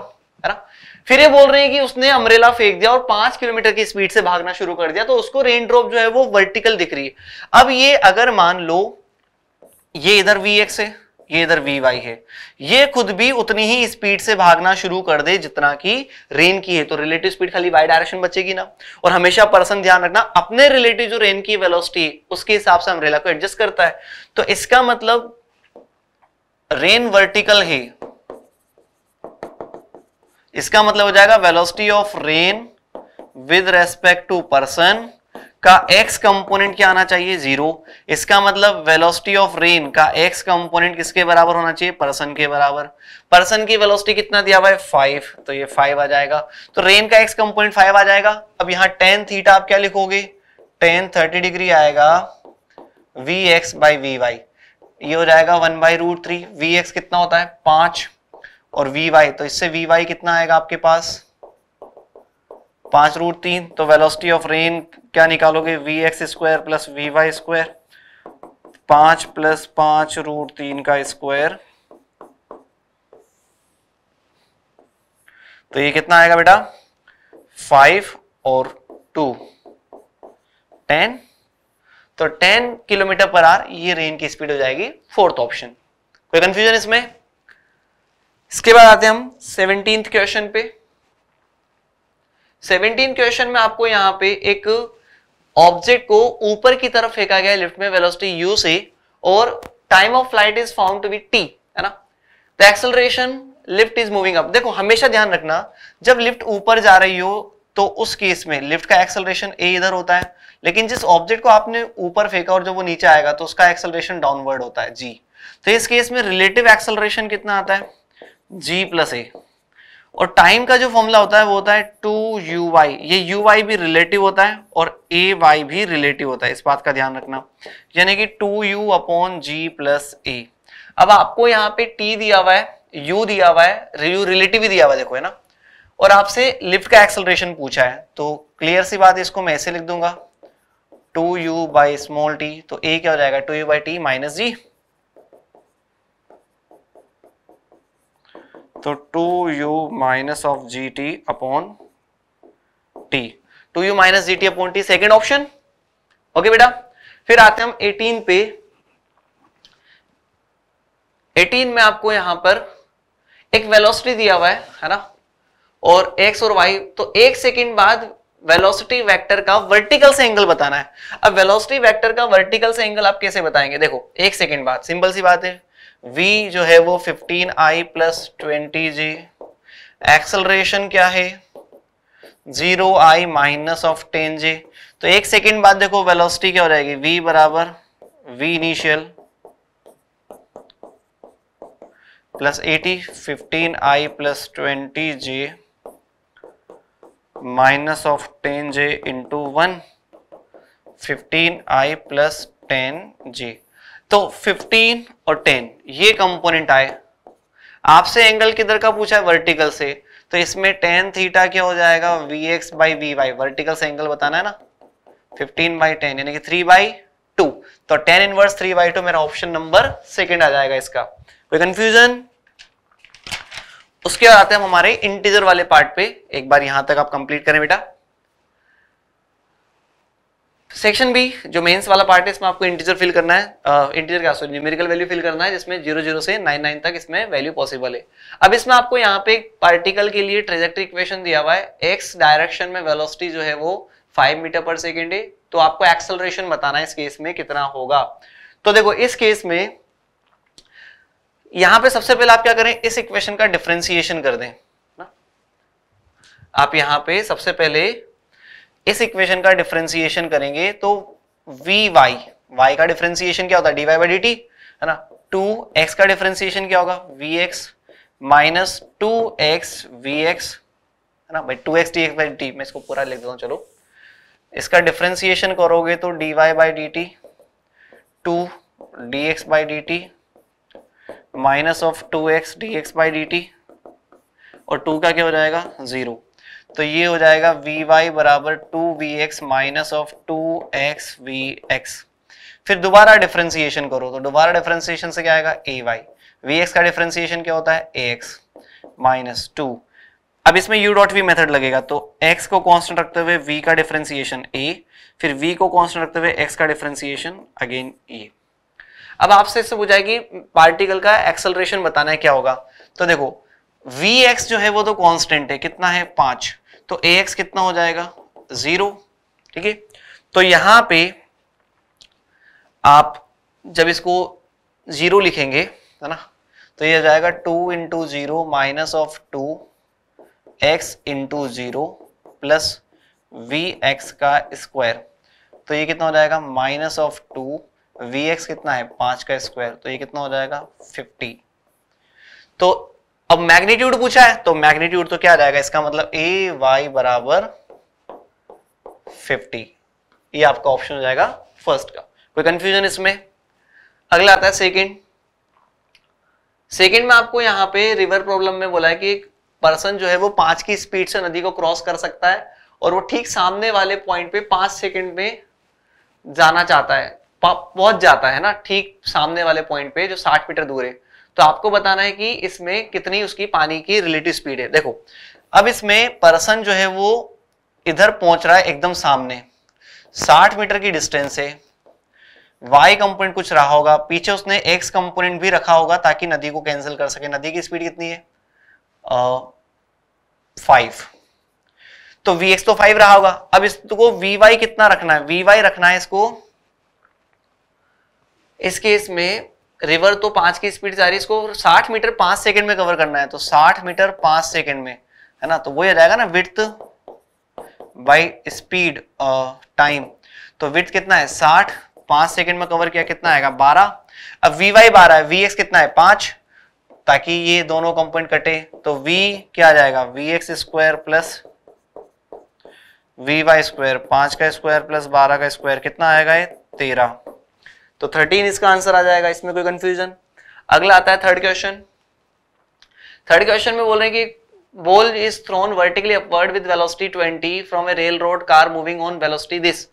A: है ना फिर ये बोल रहे हैं कि उसने अमरेला फेंक दिया और पांच किलोमीटर की स्पीड से भागना शुरू कर दिया तो उसको रेन ड्रॉप जो है वो वर्टिकल दिख रही है अब ये अगर मान लो ये इधर वी एक्स है ये इधर वी वाई है ये खुद भी उतनी ही स्पीड से भागना शुरू कर दे जितना कि रेन की है तो रिलेटिव स्पीड खाली वाई डायरेक्शन बचेगी ना और हमेशा पर्सन ध्यान रखना अपने रिलेटिव जो रेन की वेलोसिटी उसके हिसाब से अम्ब्रेला को एडजस्ट करता है तो इसका मतलब रेन वर्टिकल है इसका मतलब हो जाएगा velocity of rain with respect to person का x कंपोनेंट क्या आना चाहिए जीरो इसका मतलब वेलोसिटी ऑफ रेन का x कंपोनेंट किसके बराबर होना चाहिए पर्सन के बराबर पर्सन की वेलोसिटी कितना दिया हुआ है फाइव तो ये फाइव आ जाएगा तो रेन का x कंपोनेंट फाइव आ जाएगा अब यहां टेन थीटा आप क्या लिखोगे टेन थर्टी डिग्री आएगा v x by v y ये हो जाएगा one by root three v x कितना होता है पांच और वी वाई तो इससे वी वाई कितना आएगा आपके पास पांच रूट तीन तो वेलोसिटी ऑफ रेन क्या निकालोगे v x square plus v y square पांच प्लस पांच रूट तीन का स्क्वायर तो ये कितना आएगा बेटा फाइव और टू टेन तो टेन किलोमीटर पर आर ये रेन की स्पीड हो जाएगी फोर्थ ऑप्शन कोई कंफ्यूजन इसमें इसके बाद आते हैं हम सेवनटीन क्वेश्चन पे सेवनटीन क्वेश्चन में आपको यहाँ पे एक ऑब्जेक्ट को ऊपर की तरफ फेंका गया लिफ्ट में वेलोसिटी यू से और time of flight is found to be t है ना तो acceleration lift is moving up देखो हमेशा ध्यान रखना जब लिफ्ट ऊपर जा रही हो तो उस केस में लिफ्ट का एक्सेलरेशन ए इधर होता है लेकिन जिस ऑब्जेक्ट को आपने ऊपर फेंका और जब वो नीचे आएगा तो उसका एक्सेलरेशन डाउनवर्ड होता है जी तो इस केस में रिलेटिव एक्सेलरेशन कितना आता है जी प्लस ए और टाइम का जो फॉर्मूला होता है वो होता है टू यू वाई ये यू वाई भी रिलेटिव होता है और ए वाई भी रिलेटिव होता है इस बात का ध्यान रखना यानी कि two u upon g plus a अब आपको यहाँ पे टी दिया हुआ है यू दिया हुआ है यू रिलेटिव ही दिया हुआ है देखो है ना और आपसे लिफ्ट का एक्सेलरेशन पूछा है तो क्लियर सी बात इसको मैं ऐसे लिख दूंगा two u by small t तो ए क्या हो जाएगा two u by t minus g तो two u minus of g t upon t two u minus g t upon t second option okay बेटा फिर आते हैं हम 18 पे 18 में आपको यहां पर एक वेलोसिटी दिया हुआ है है ना और x और y तो एक सेकेंड बाद वेलोसिटी वेक्टर का वर्टिकल से एंगल बताना है अब वेलोसिटी वेक्टर का वर्टिकल से एंगल आप कैसे बताएंगे देखो एक सेकेंड बाद सिंपल सी बात है v जो है वो 15i i plus twenty j acceleration क्या है zero i minus of ten j तो एक सेकेंड बाद देखो वेलोसिटी क्या हो जाएगी v बराबर v initial plus a t fifteen i plus twenty j minus of ten j into one fifteen i plus ten j तो 15 और 10 ये कंपोनेंट आए आपसे एंगल किधर का पूछा है वर्टिकल से तो इसमें टेन थीटा क्या हो जाएगा v x by v y vertical से एंगल बताना है ना 15 बाई टेन यानी कि 3 बाई टू तो 10 इनवर्स 3 बाई टू मेरा ऑप्शन नंबर सेकंड आ जाएगा इसका कोई कंफ्यूजन उसके बाद आते हैं हम हमारे इंटीजर वाले पार्ट पे एक बार यहां तक आप कंप्लीट करें बेटा सेक्शन बी जो मेंस वाला पार्ट है इसमें आपको इंटीजर फिल करना है इंटीजर क्या सॉरी न्यूमेरिकल वैल्यू फिल करना है जिसमें जीरो जीरो से नाइन नाइन तक इसमें वैल्यू पॉसिबल है अब इसमें आपको यहाँ पे पार्टिकल के लिए ट्रेजेक्ट्री इक्वेशन दिया हुआ है एक्स डायरेक्शन में वेलोसिटी जो है वो फाइव मीटर पर सेकेंड है तो आपको एक्सेलरेशन बताना है इस केस में कितना होगा तो देखो इस केस में यहां पर सबसे पहले आप क्या करें इस इक्वेशन का डिफ्रेंसिएशन कर दें आप यहां पे सबसे पहले इस इक्वेशन का डिफ्रेंसिएशन करेंगे तो वी वाई वाई का डिफ्रेंसिएशन क्या होता है d y by D t है ना टू एक्स का डिफ्रेंसिएशन क्या होगा v x minus two x v x है ना भाई two x d x by d मैं इसको पूरा लिख देता हूँ चलो इसका डिफ्रेंसिएशन करोगे तो d y by D t two d x by D t minus of two x d x by D t और टू का क्या हो जाएगा जीरो तो ये हो जाएगा वी वाई बराबर two v x minus of two x v x फिर दोबारा डिफ्रेंसिएशन करो तो दोबारा डिफ्रेंसिएशन से क्या आएगा ए वाई वी एक्स का डिफ्रेंसिएशन क्या होता है ए एक्स माइनस टू अब इसमें यू डॉट वी मेथड लगेगा तो एक्स को कॉन्स्टेंट रखते हुए वी का डिफरेंसिएशन ए फिर वी को कॉन्स्टेंट रखते हुए एक्स का डिफरेंसिएशन अगेन ए अब आपसे इससे पूछा कि पार्टिकल का एक्सेलरेशन बताना है क्या होगा तो देखो वी एक्स जो है वो तो कांस्टेंट है कितना है पांच तो ए एक्स कितना हो जाएगा जीरो ठीक है तो यहां पे आप जब इसको जीरो लिखेंगे है ना तो ये जाएगा two into zero minus of two x into zero plus v x का स्क्वायर तो ये कितना हो जाएगा minus of two v x कितना है पांच का स्क्वायर तो ये कितना हो जाएगा फिफ्टी तो अब मैग्नीट्यूड पूछा है तो मैग्नीट्यूड तो क्या आ जाएगा इसका मतलब ए वाई बराबर फिफ्टी ये आपका ऑप्शन हो जाएगा फर्स्ट का कोई कंफ्यूजन इसमें अगला आता है सेकेंड सेकेंड में आपको यहां पे रिवर प्रॉब्लम में बोला है कि एक पर्सन जो है वो पांच की स्पीड से नदी को क्रॉस कर सकता है और वो ठीक सामने वाले पॉइंट पे पांच सेकेंड में जाना चाहता है पहुंच जाता है ना ठीक सामने वाले पॉइंट पे जो साठ मीटर दूर है तो आपको बताना है कि इसमें कितनी उसकी पानी की रिलेटिव स्पीड है देखो अब इसमें पर्सन जो है वो इधर पहुंच रहा है एकदम सामने 60 मीटर की डिस्टेंस है y कंपोनेंट कुछ रहा होगा पीछे उसने x कंपोनेंट भी रखा होगा ताकि नदी को कैंसिल कर सके नदी की स्पीड कितनी है फाइव uh, तो vx तो फाइव रहा होगा अब इसको vy कितना रखना है vy रखना है इसको इस केस में रिवर तो पांच की स्पीड से आ रही है इसको साठ मीटर पांच सेकेंड में कवर करना है तो साठ मीटर पांच सेकेंड में है ना तो वो आ जाएगा ना विथ बाई स्पीड टाइम तो विथ कितना है साठ पांच सेकेंड में कवर किया कितना आएगा बारह अब वी वाई बारह वी एक्स कितना है पांच ताकि ये दोनों कंपोनेंट कटे तो v क्या आ जाएगा v x square plus v y square पांच का स्क्वायर प्लस बारह का स्क्वायर कितना आएगा ये तेरह तो थर्टीन इसका आंसर आ जाएगा इसमें कोई कंफ्यूजन अगला आता है थर्ड क्वेश्चन थर्ड क्वेश्चन में बोल रहे हैं कि ball is thrown vertically upward with velocity 20 a railroad car moving on velocity this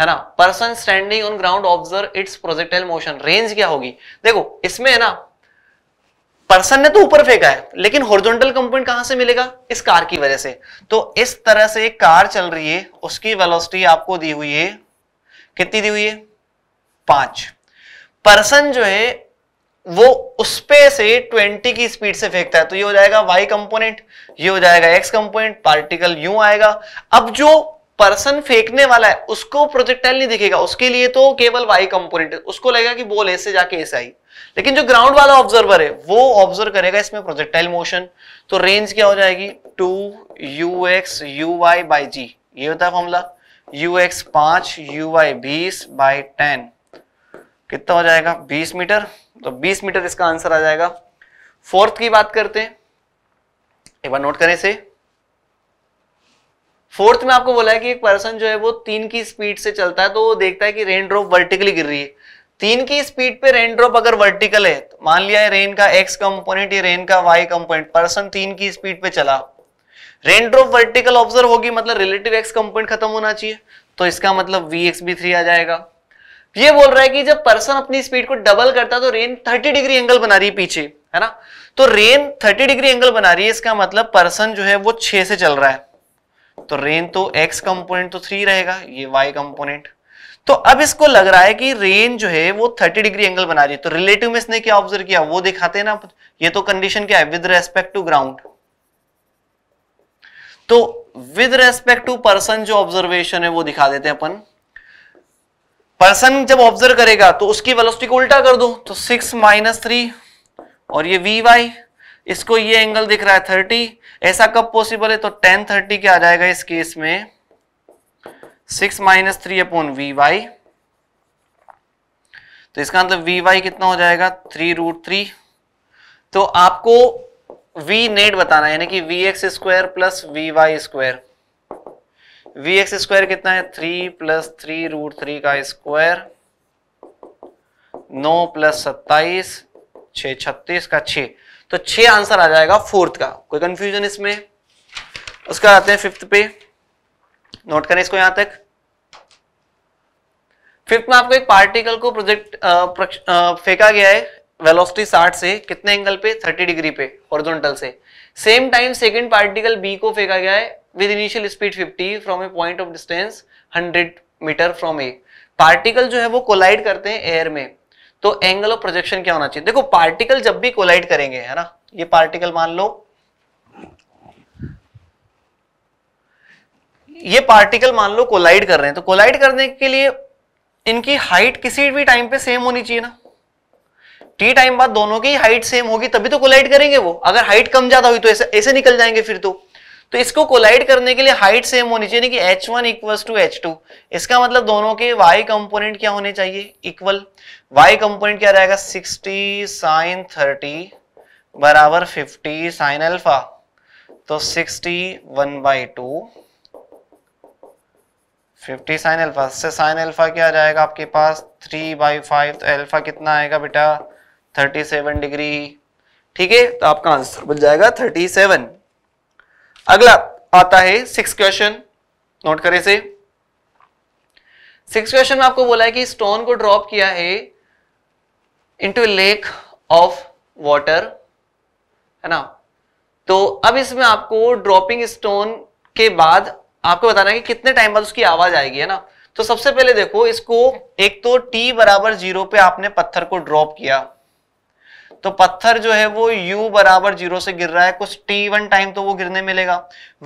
A: है ना person standing on ground observe its projectile motion range क्या होगी देखो इसमें है ना पर्सन ने तो ऊपर फेंका है लेकिन हॉरिजॉन्टल कंपोनेंट कहां से मिलेगा इस कार की वजह से तो इस तरह से एक कार चल रही है उसकी वेलोसिटी आपको दी हुई है कितनी दी हुई है पांच पर्सन जो है वो उस पे से 20 की स्पीड से फेंकता है तो ये हो जाएगा y कंपोनेंट ये हो जाएगा x कंपोनेंट पार्टिकल यू आएगा अब जो पर्सन फेंकने वाला है उसको प्रोजेक्टाइल नहीं दिखेगा उसके लिए तो केवल y कंपोनेंट है उसको लगेगा कि बोल ऐसे जाके ऐसे आई लेकिन जो ग्राउंड वाला ऑब्जर्वर है वो ऑब्जर्व करेगा इसमें प्रोजेक्टाइल मोशन तो रेंज क्या हो जाएगी two u x u y by g ये होता है फॉर्मला यू एक्स पांच यू वाई बीस बाई टेन कितना हो जाएगा 20 मीटर तो 20 मीटर इसका आंसर आ जाएगा फोर्थ की बात करते हैं एक बार नोट करें इसे फोर्थ में आपको बोला है कि एक पर्सन जो है वो तीन की स्पीड से चलता है तो वो देखता है कि रेन ड्रॉप वर्टिकली गिर रही है तीन की स्पीड पे रेन ड्रॉप अगर वर्टिकल है तो मान लिया है रेन का एक्स कंपोनेंट या रेन का वाई कंपोनेंट पर्सन तीन की स्पीड पे चला रेन ड्रॉप वर्टिकल ऑब्जर्व होगी मतलब रिलेटिव एक्स कंपोनेंट खत्म होना चाहिए तो इसका मतलब वी एक्स भी थ्री आ जाएगा ये बोल रहा है कि जब पर्सन अपनी स्पीड को डबल करता है तो रेन 30 डिग्री एंगल बना रही है पीछे है ना तो रेन 30 डिग्री एंगल बना रही है इसका मतलब पर्सन जो है वो 6 से चल रहा है तो रेन तो एक्स कंपोनेंट तो 3 रहेगा ये y कंपोनेंट तो अब इसको लग रहा है कि रेन जो है वो 30 डिग्री एंगल बना रही है तो रिलेटिव में इसने क्या ऑब्जर्व किया वो दिखाते हैं ना ये तो कंडीशन क्या है विद रेस्पेक्ट टू ग्राउंड तो विद रेस्पेक्ट टू पर्सन जो ऑब्जर्वेशन है वो दिखा देते हैं अपन पर्सन जब ऑब्जर्व करेगा तो उसकी वेलोसिटी को उल्टा कर दो तो सिक्स माइनस थ्री और ये वी वाई इसको ये एंगल दिख रहा है थर्टी ऐसा कब पॉसिबल है तो टेन थर्टी क्या आ जाएगा इस केस में six minus three upon v y तो इसका मतलब वी वाई कितना हो जाएगा थ्री रूट थ्री तो आपको वी नेट बताना यानी कि v x square plus v y square v x square कितना है three plus three root three का स्क्वायर नौ प्लस सत्ताईस छ छत्तीस का छ तो छ आंसर आ जाएगा फोर्थ का कोई कंफ्यूजन इसमें उसका आते हैं फिफ्थ पे नोट करें इसको यहां तक फिफ्थ में आपको एक पार्टिकल को प्रोजेक्ट फेंका गया है वेलोसिटी 60 से कितने एंगल पे 30 डिग्री पे हॉरिजॉन्टल से same time second particle b को फेंका गया है with initial speed 50 from a point of distance 100 metre from a particle जो है वो कोलाइड करते हैं एयर में तो एंगल ऑफ प्रोजेक्शन क्या होना चाहिए देखो पार्टिकल जब भी कोलाइड करेंगे है ना ये पार्टिकल मान लो ये पार्टिकल मान लो कोलाइड कर रहे हैं तो कोलाइड करने के लिए इनकी हाइट किसी भी टाइम पे सेम होनी चाहिए ना टी टाइम बाद दोनों की हाइट सेम होगी तभी तो कोलाइड करेंगे वो अगर हाइट कम ज्यादा हुई तो ऐसे ऐसे निकल जाएंगे फिर तो तो इसको कोलाइड करने के लिए हाइट सेम होनी चाहिए कि h one equal to h two इसका मतलब दोनों के वाई कंपोनेंट क्या होने चाहिए इक्वल वाई कंपोनेंट क्या रहेगा सिक्सटी साइन थर्टी बराबर फिफ्टी साइन अल्फा तो sixty one by two fifty sine alpha से साइन अल्फा क्या आ जाएगा आपके पास थ्री बाई फाइव तो अल्फा कितना आएगा बेटा थर्टी सेवन डिग्री ठीक है तो आपका आंसर बन जाएगा थर्टी सेवन अगला आता है सिक्स क्वेश्चन नोट करें से सिक्स क्वेश्चन में आपको बोला है कि स्टोन को ड्रॉप किया है इनटू लेक ऑफ वाटर है ना तो अब इसमें आपको ड्रॉपिंग स्टोन के बाद आपको बताना है कि कितने टाइम बाद उसकी आवाज आएगी है ना तो सबसे पहले देखो इसको एक तो टी बराबर जीरो पे आपने पत्थर को ड्रॉप किया तो पत्थर जो है वो u बराबर जीरो से गिर रहा है कुछ t1 टाइम तो वो गिरने मिलेगा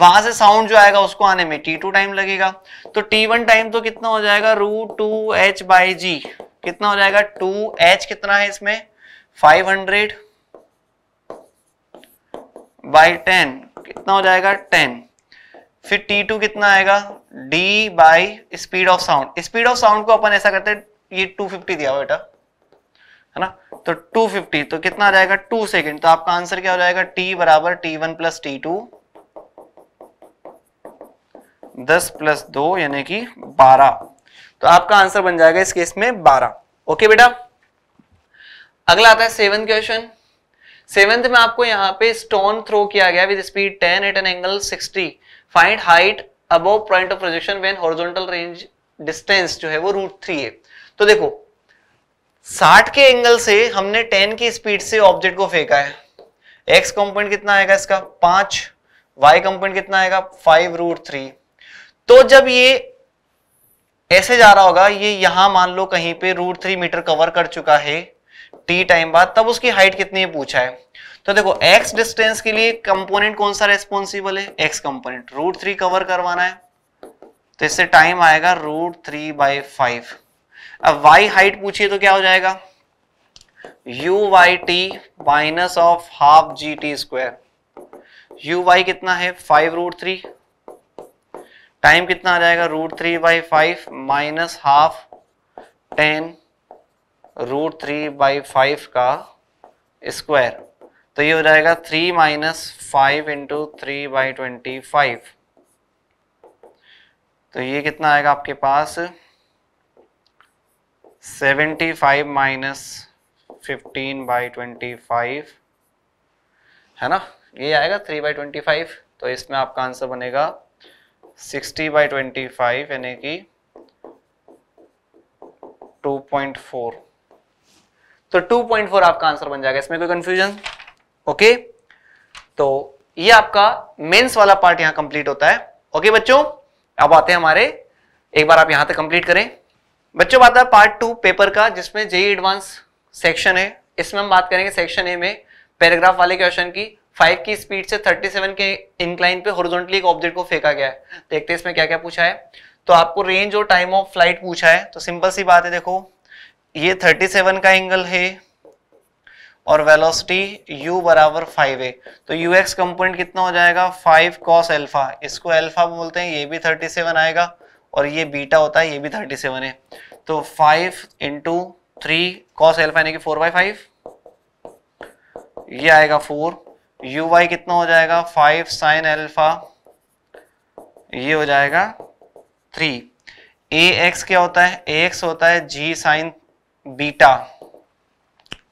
A: वहां से साउंड जो आएगा उसको आने में t2 टाइम लगेगा तो t1 टाइम तो कितना हो जाएगा रू टू एच बाई जी कितना हो जाएगा 2h कितना है इसमें 500 हंड्रेड बाई टेन कितना हो जाएगा 10 फिर t2 कितना आएगा d by speed of sound speed of sound को अपन ऐसा करते हैं ये 250 दिया बेटा है ना तो 250 तो कितना आ जाएगा टू सेकेंड तो आपका आंसर क्या हो जाएगा टी बराबर t one plus t two दस प्लस दो यानी कि बारह तो आपका आंसर बन जाएगा इस केस में बारह ओके बेटा अगला आता है सेवन क्वेश्चन सेवेंथ में आपको यहां पे स्टोन थ्रो किया गया with speed 10 at an angle 60 find height above point of projection when horizontal range distance जो है वो रूट थ्री है तो देखो साठ के एंगल से हमने टेन की स्पीड से ऑब्जेक्ट को फेंका है एक्स कंपोनेंट कितना आएगा इसका पांच वाई कंपोनेंट कितना आएगा फाइव रूट थ्री तो जब ये ऐसे जा रहा होगा ये यहां मान लो कहीं पे रूट थ्री मीटर कवर कर चुका है टी टाइम बाद तब उसकी हाइट कितनी है पूछा है तो देखो एक्स डिस्टेंस के लिए कंपोनेंट कौन सा रेस्पॉन्सिबल है x component root three cover करवाना है तो इससे टाइम आएगा रूट थ्री बाई फाइव अब वाई हाइट पूछिए तो क्या हो जाएगा u y t minus of half g t square u y कितना है फाइव रूट थ्री टाइम कितना आ जाएगा root three by five minus half ten root three by five का स्क्वायर तो ये हो जाएगा three minus five into three by twenty five तो ये कितना आएगा आपके पास seventy five minus fifteen by twenty five है ना ये आएगा थ्री बाई ट्वेंटी फाइव तो इसमें आपका आंसर बनेगा सिक्सटी बाई ट्वेंटी फाइव यानी कि टू पॉइंट फोर तो टू पॉइंट फोर आपका आंसर बन जाएगा इसमें कोई कंफ्यूजन ओके तो ये आपका मेंस वाला पार्ट यहां कंप्लीट होता है ओके बच्चों अब आते हैं हमारे एक बार आप यहां तक कंप्लीट करें बच्चों बात है पार्ट टू पेपर का जिसमें जेई एडवांस सेक्शन है इसमें हम बात करेंगे सेक्शन ए में पैराग्राफ वाले क्वेश्चन की फाइव की स्पीड से थर्टी सेवन के इंक्लाइन पे हॉरिजॉन्टली एक ऑब्जेक्ट को फेंका गया है देखते हैं इसमें क्या क्या पूछा है तो आपको रेंज और टाइम ऑफ फ्लाइट पूछा है तो सिंपल सी बात है देखो ये थर्टी सेवन का एंगल है और वेलोसिटी यू बराबर फाइव है तो यू एक्स कंपोनेंट कितना हो जाएगा फाइव कॉस एल्फा इसको एल्फा बोलते हैं ये भी थर्टी सेवन आएगा और ये बीटा होता है ये भी थर्टी सेवन है तो five into three cos alpha यानी कि फोर बाई फाइव ये आएगा फोर यू वाई कितना हो जाएगा फाइव साइन एल्फा ये हो जाएगा थ्री ए एक्स क्या होता है ए एक्स होता है जी साइन बीटा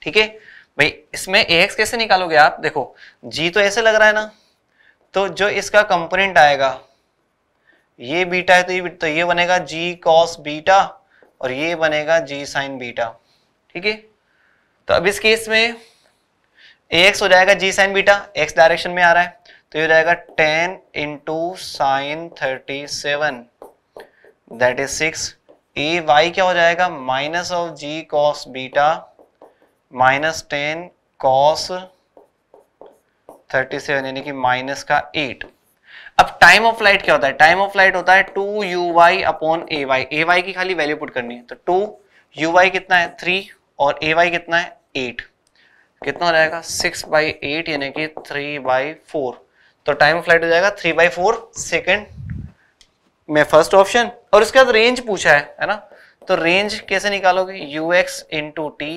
A: ठीक है भाई इसमें ए एक्स कैसे निकालोगे आप देखो जी तो ऐसे लग रहा है ना तो जो इसका कंपोनेंट आएगा ये बीटा है तो ये तो ये बनेगा जी कॉस बीटा और ये बनेगा जी साइन बीटा ठीक है तो अब इस केस में एक्स हो जाएगा g sine beta x direction में आ रहा है तो ये हो जाएगा ten into sine thirty seven that is six a y क्या हो जाएगा minus of g cos beta minus ten cos thirty seven यानी कि माइनस का एट अब टाइम ऑफ फ्लाइट क्या होता है टाइम ऑफ फ्लाइट होता है two u y upon a y a y की खाली वैल्यू पुट करनी है तो टू यू वाई कितना है थ्री और ए वाई कितना है एट कितना हो जाएगा सिक्स बाई एट यानी कि थ्री बाई फोर तो टाइम ऑफ फ्लाइट हो जाएगा थ्री बाई फोर सेकेंड में फर्स्ट ऑप्शन और उसके बाद रेंज पूछा है है ना तो रेंज कैसे निकालोगे u x into t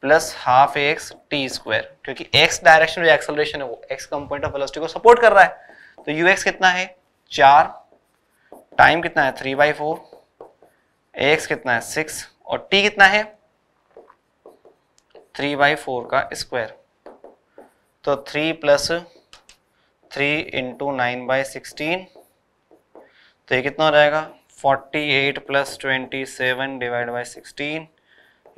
A: plus half x t square क्योंकि एक्स डायरेक्शन में एक्सलेशन है वो x component of velocity को सपोर्ट कर रहा है तो यू एक्स कितना है चार टाइम कितना है थ्री बाई फोर एक्स कितना है सिक्स और टी कितना है थ्री बाई फोर का स्क्वायर तो three plus three into nine by sixteen तो ये कितना हो जाएगा forty eight plus twenty seven divide by sixteen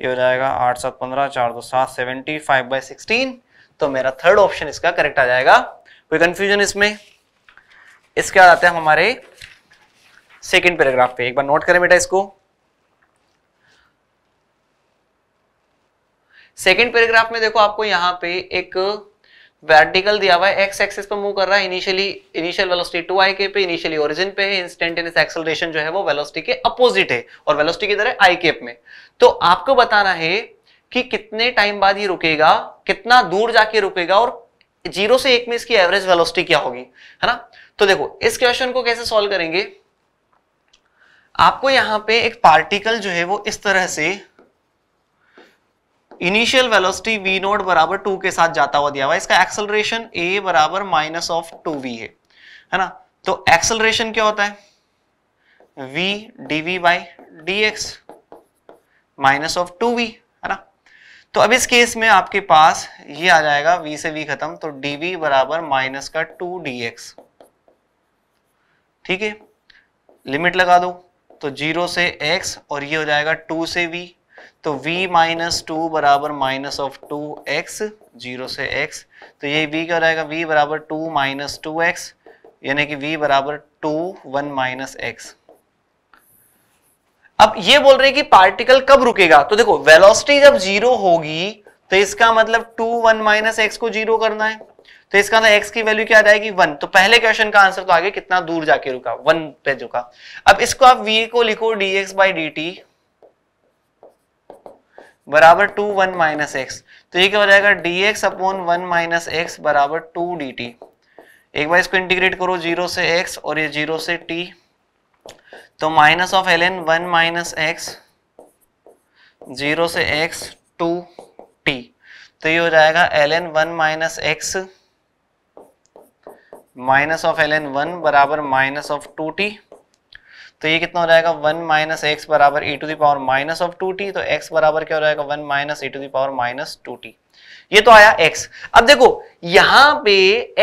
A: ये हो जाएगा आठ सात पंद्रह चार दो सात सेवेंटी फाइव बाई सिक्सटीन तो मेरा थर्ड ऑप्शन इसका करेक्ट आ जाएगा कोई कंफ्यूजन इसमें इसके बाद आते हैं हमारे सेकेंड पैराग्राफ पे एक बार नोट करें बेटा इसको सेकेंड पैराग्राफ में देखो आपको यहां पे एक वर्टिकल दिया हुआ है एक्स एक्सिस पर मूव कर रहा है initially initial velocity two i के पे इनिशियली ओरिजिन पे है इंस्टेंटेनियस एक्सेलरेशन जो है वो वेलोसिटी के अपोजिट है और वेलोसिटी की तरह आई केप में तो आपको बताना है कि कितने टाइम बाद ये रुकेगा कितना दूर जाके रुकेगा और जीरो से एक में इसकी एवरेज वेलोसिटी क्या होगी है ना तो देखो इस क्वेश्चन को कैसे सॉल्व करेंगे आपको यहां पे एक पार्टिकल जो है वो इस तरह से इनिशियल वेलोसिटी वी नोट बराबर टू के साथ जाता हुआ दिया हुआ इसका एक्सलरेशन ए बराबर माइनस ऑफ टू वी है है ना तो एक्सलरेशन क्या होता है d we by D x minus of two v है ना तो अब इस केस में आपके पास ये आ जाएगा वी से वी खत्म तो वी बराबर माइनस का टू डी एक्स ठीक है लिमिट लगा दो तो जीरो से एक्स और ये हो जाएगा टू से वी तो v माइनस टू बराबर minus of two x zero से x तो ये v क्या हो जाएगा v बराबर टू माइनस टू एक्स यानी कि v बराबर टू वन माइनस एक्स अब ये बोल रहे हैं कि पार्टिकल कब रुकेगा तो देखो वेलोसिटी जब जीरो होगी तो इसका मतलब टू वन माइनस एक्स को जीरो करना है तो इसका अंदर एक्स की वैल्यू क्या आ जाएगी वन तो पहले क्वेश्चन का आंसर तो आगे कितना दूर जाके रुका वन पे रुका अब इसको आप वी को लिखो d x by D t बराबर टू वन माइनस एक्स तो ये क्या हो जाएगा d x upon one minus x बराबर टू डी टी एक बार इसको इंटीग्रेट करो जीरो से एक्स और ये जीरो से टी तो minus of l n one minus x zero से एक्स टू टी तो ये हो जाएगा l n one minus x minus of l n one बराबर माइनस ऑफ टू टी तो ये कितना हो जाएगा वन माइनस एक्स बराबर e to the power minus of two t तो एक्स बराबर क्या हो जाएगा one minus e to the power minus two t ये तो आया एक्स अब देखो यहां पे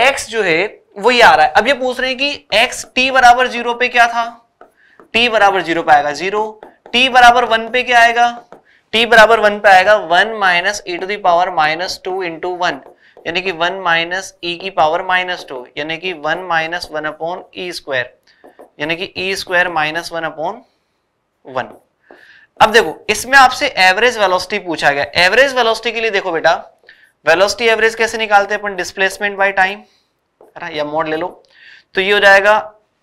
A: एक्स जो है वो ये आ रहा है अब ये पूछ रहे हैं कि एक्स टी बराबर जीरो पे क्या था टी बराबर जीरो पे आएगा जीरो टी बराबर वन पे क्या आएगा टी बराबर वन पे आएगा one minus e to the power minus two into one यानी कि वन माइनस ई e की पावर माइनस टू यानी कि one minus one upon e e square यानी कि e e square minus one upon one अब देखो इसमें आपसे एवरेज वेलोसिटी पूछा गया एवरेज वेलोसिटी के लिए देखो बेटा वेलोसिटी एवरेज कैसे निकालते हैं अपन डिस्प्लेसमेंट बाय टाइम है ना या मोड ले लो तो ये हो जाएगा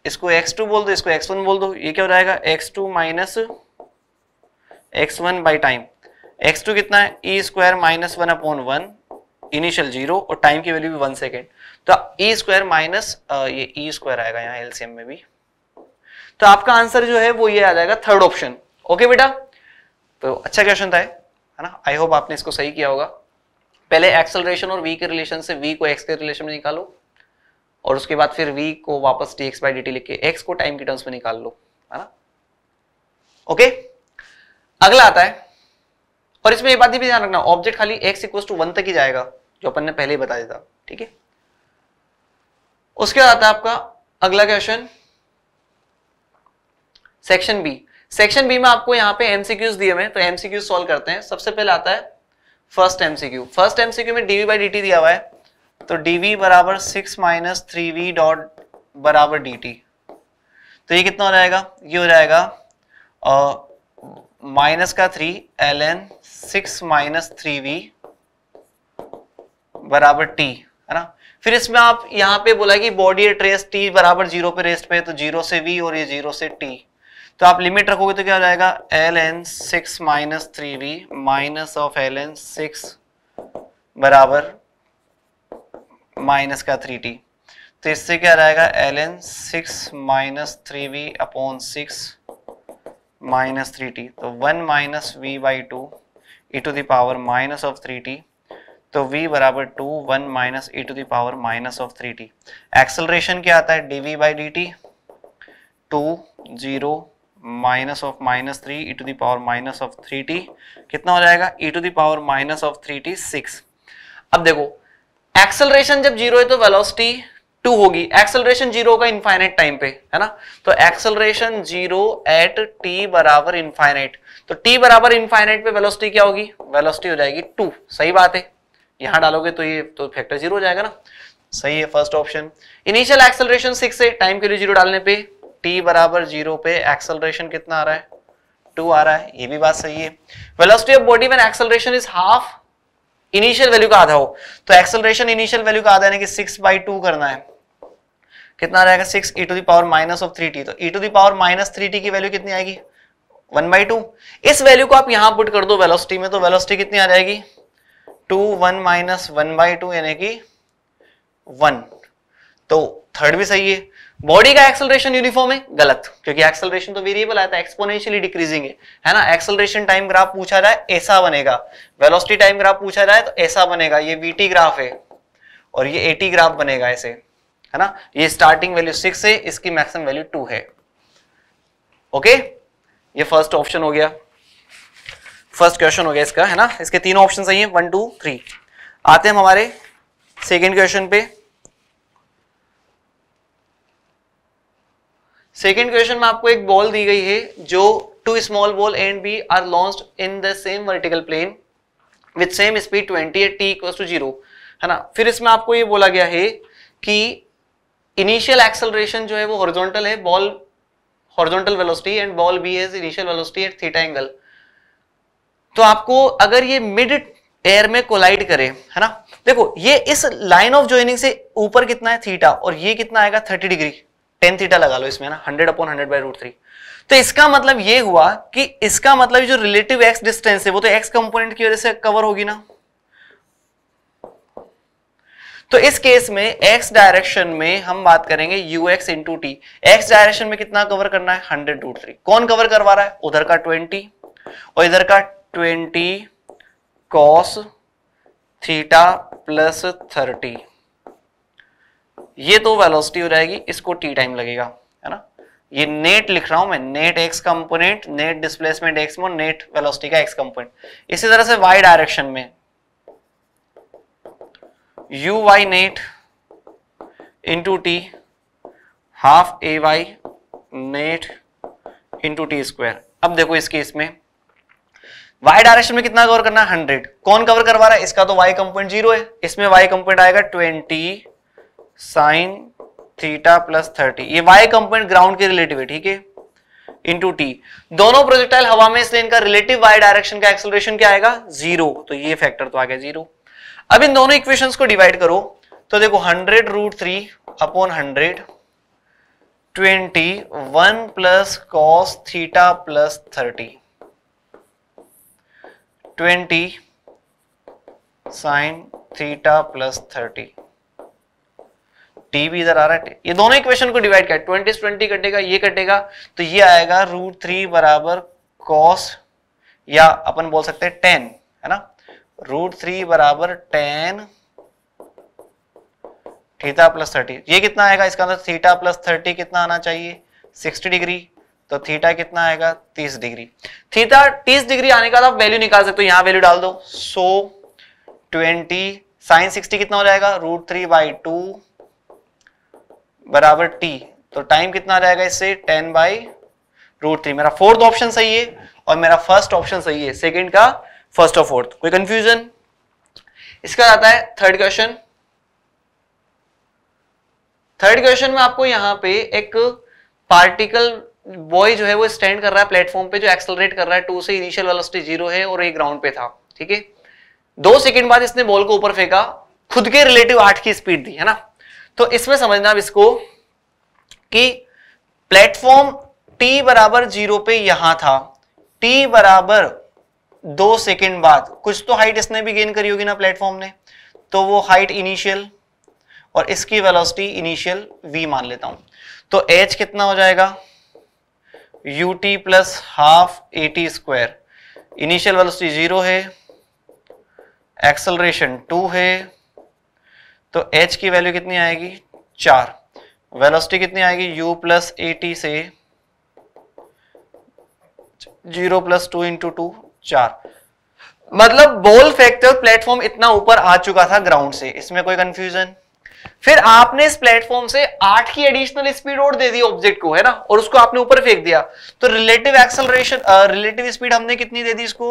A: इसको x2 बोल दो इसको x1 बोल दो ये क्या हो जाएगा x2 two minus x one by time x two कितना है e square minus one upon one initial zero और टाइम की वैल्यू भी वन सेकेंड तो ई स्क्वायर माइनस ये ई स्क्वायर आएगा यहाँ एलसीएम में भी तो आपका आंसर जो है वो ये आ जाएगा थर्ड ऑप्शन ओके बेटा तो अच्छा क्वेश्चन था है ना आई होप आपने इसको सही किया होगा पहले एक्सेलरेशन और वी के रिलेशन से वी को एक्स के रिलेशन में निकालो और उसके बाद फिर वी को वापस d x by D t लिख के एक्स को टाइम के टर्म्स में निकाल लो है ना ओके अगला आता है और इसमें ये बात भी ध्यान रखना ऑब्जेक्ट खाली एक्स इक्वल टू वन तक ही जाएगा जो अपन ने पहले ही बता दिया था ठीक है उसके बाद आता है आपका अगला question section B section B में आपको यहां पे एमसीक्यूज दिए हुए तो एमसीक्यूज सॉल्व करते हैं सबसे पहले आता है फर्स्ट एमसीक्यू फर्स्ट एमसीक्यू में डीवी बाई डी दिया हुआ है तो डीवी बराबर six minus three v dot बराबर dt तो ये कितना हो जाएगा ये हो जाएगा माइनस का three l n six minus three v बराबर टी है ना फिर इसमें आप यहाँ पे बोला कि बॉडी एट रेस्ट टी बराबर जीरो पे रेस्ट पे तो जीरो से वी और ये जीरो से टी तो आप लिमिट रखोगे तो क्या हो जाएगा l n six minus three v minus of l n six बराबर माइनस का थ्री टी तो इससे क्या रहेगा l n six minus three v upon six minus three t तो one minus v by two e to the power minus of three t तो v बराबर two one minus e to the power minus of three t acceleration क्या आता है d we by D t to zero minus of minus three e to the power minus of three t कितना हो जाएगा e to the power minus of three t six अब देखो acceleration जब zero है तो वेलोसिटी टू होगी एक्सलरेशन जीरो होगा इनफाइनाइट टाइम पे है ना तो एक्सलरेशन जीरो एट टी बराबर इनफाइनाइट तो टी बराबर इनफाइनाइट पे वेलोसिटी क्या होगी वेलोसिटी हो जाएगी टू सही बात है यहाँ डालोगे तो ये तो फैक्टर जीरो हो जाएगा ना सही है first option initial acceleration six है टाइम के लिए जीरो डालने पे टी बराबर जीरो पे एक्सेलरेशन कितना आ रहा है टू आ रहा है ये भी बात सही है वेलोसिटी ऑफ बॉडी में acceleration is half initial value का आधा हो तो एक्सेलरेशन इनिशियल वैल्यू का आधा यानी कि सिक्स बाई टू करना है कितना रहेगा six e to the power minus of three t तो e to the power minus three t की वैल्यू कितनी आएगी वन बाई टू इस वैल्यू को आप यहां पुट कर दो वेलोसिटी में तो वेलोसिटी कितनी आ जाएगी two one minus one by two यानी कि वन तो थर्ड भी सही है बॉडी का एक्सेलरेशन यूनिफॉर्म है गलत क्योंकि एक्सेलरेशन तो वेरिएबल आता है एक्सपोनेंशियली डिक्रीजिंग है है ना एक्सेलरेशन टाइम ग्राफ पूछा जाए ऐसा बनेगा वेलोसिटी टाइम ग्राफ पूछा जाए तो ऐसा बनेगा ये वीटी ग्राफ है और ये एटी ग्राफ बनेगा ऐसे है ना ये स्टार्टिंग वैल्यू सिक्स है इसकी मैक्सिमम वैल्यू टू है ओके ये फर्स्ट ऑप्शन हो गया फर्स्ट क्वेश्चन हो गया इसका है ना इसके तीन ऑप्शन सही है वन टू थ्री आते हैं हम हमारे सेकेंड क्वेश्चन पे सेकेंड क्वेश्चन में आपको एक बॉल दी गई है जो two small ball and B R launch in the same vertical plane with same speed twenty at t equal to zero है ना फिर इसमें आपको ये बोला गया है कि इनिशियल एक्सलरेशन जो है वो हॉरिजॉन्टल है ball horizontal velocity and ball B is initial velocity at theta angle तो आपको अगर ये मिड एयर में कोलाइड करे है ना देखो ये इस लाइन ऑफ ज्वाइनिंग से ऊपर कितना है थीटा और ये कितना आएगा थर्टी डिग्री टेन थीटा लगा लो इसमें ना hundred upon hundred by root three तो इसका मतलब ये हुआ कि इसका मतलब जो रिलेटिव एक्स डिस्टेंस है वो तो एक्स कंपोनेंट की वजह से कवर होगी ना तो इस केस में एक्स डायरेक्शन में हम बात करेंगे u x into t x direction में कितना कवर करना है हंड्रेड रूट थ्री कौन कवर करवा रहा है उधर का ट्वेंटी और इधर का twenty cos theta plus thirty ये तो वेलोसिटी हो जाएगी इसको टी टाइम लगेगा है ना ये नेट लिख रहा हूं मैं net x component net displacement x mod net velocity का एक्स कंपोनेंट इसी तरह से वाई डायरेक्शन में u y net into t half a y net into t square अब देखो इसके इसमें वाई डायरेक्शन में कितना कवर करना है 100 कौन कवर करवा रहा है इसका तो वाई कंपोनेंट जीरो है इसमें वाई कंपोनेंट आएगा 20 साइन थीटा प्लस थर्टी ये वाई कंपोनेंट ग्राउंड के रिलेटिव है ठीक है इंटू टी दोनों प्रोजेक्टाइल हवा में इसलिए इनका रिलेटिव वाई डायरेक्शन का एक्सलेशन क्या आएगा जीरो तो ये फैक्टर तो आ गया जीरो अब इन दोनों इक्वेशन को डिवाइड करो तो देखो hundred root three upon hundred twenty one plus cos theta plus thirty twenty sine theta plus thirty t भी इधर आ रहा है ये दोनों इक्वेशन को डिवाइड कर ट्वेंटी ट्वेंटी कटेगा ये कटेगा तो ये आएगा रूट थ्री बराबर कॉस या अपन बोल सकते हैं टेन है ना रूट थ्री बराबर टेन थीटा प्लस थर्टी ये कितना आएगा इसका अंदर मतलब थीटा प्लस थर्टी कितना आना चाहिए सिक्सटी डिग्री तो थीटा कितना आएगा 30 डिग्री थीटा 30 डिग्री आने का आप वैल्यू निकाल सकते हो यहां वैल्यू डाल दो सो ट्वेंटी साइन सिक्सटी कितना हो जाएगा रूट थ्री बाई टू बराबर टी तो टाइम कितना रहेगा इससे टेन बाई रूट थ्री मेरा फोर्थ ऑप्शन सही है और मेरा फर्स्ट ऑप्शन सही है सेकेंड का फर्स्ट और फोर्थ कोई कंफ्यूजन इसका आता है थर्ड क्वेश्चन थर्ड क्वेश्चन में आपको यहां पे एक पार्टिकल बॉय जो है वो स्टैंड कर रहा है प्लेटफॉर्म पे जो एक्सलरेट कर रहा है टू से इनिशियल वेलोसिटी जीरो है और ये ग्राउंड पे था ठीक है दो सेकंड बाद इसने बॉल को ऊपर फेंका खुद के रिलेटिव आठ की स्पीड दी है ना तो इसमें समझना आप इसको कि प्लेटफॉर्म टी बराबर जीरो पे यहां था टी बराबर दो सेकेंड बाद कुछ तो हाइट इसने भी गेन करी होगी ना प्लेटफॉर्म ने तो वो हाइट इनिशियल और इसकी वेलोसिटी इनिशियल वी मान लेता हूं तो एच कितना हो जाएगा u t plus half a t square initial velocity zero है एक्सलरेशन टू है तो एच की वैल्यू कितनी आएगी चार वेलोसिटी कितनी आएगी यू प्लस ए टी से zero plus two into two चार मतलब बोल फैक्टर प्लेटफॉर्म इतना ऊपर आ चुका था ग्राउंड से इसमें कोई कंफ्यूजन फिर आपने इस प्लेटफॉर्म से आठ की एडिशनल स्पीड और दे दी ऑब्जेक्ट को है ना और उसको आपने ऊपर फेंक दिया तो रिलेटिव एक्सलरेशन रिलेटिव स्पीड हमने कितनी दे दी इसको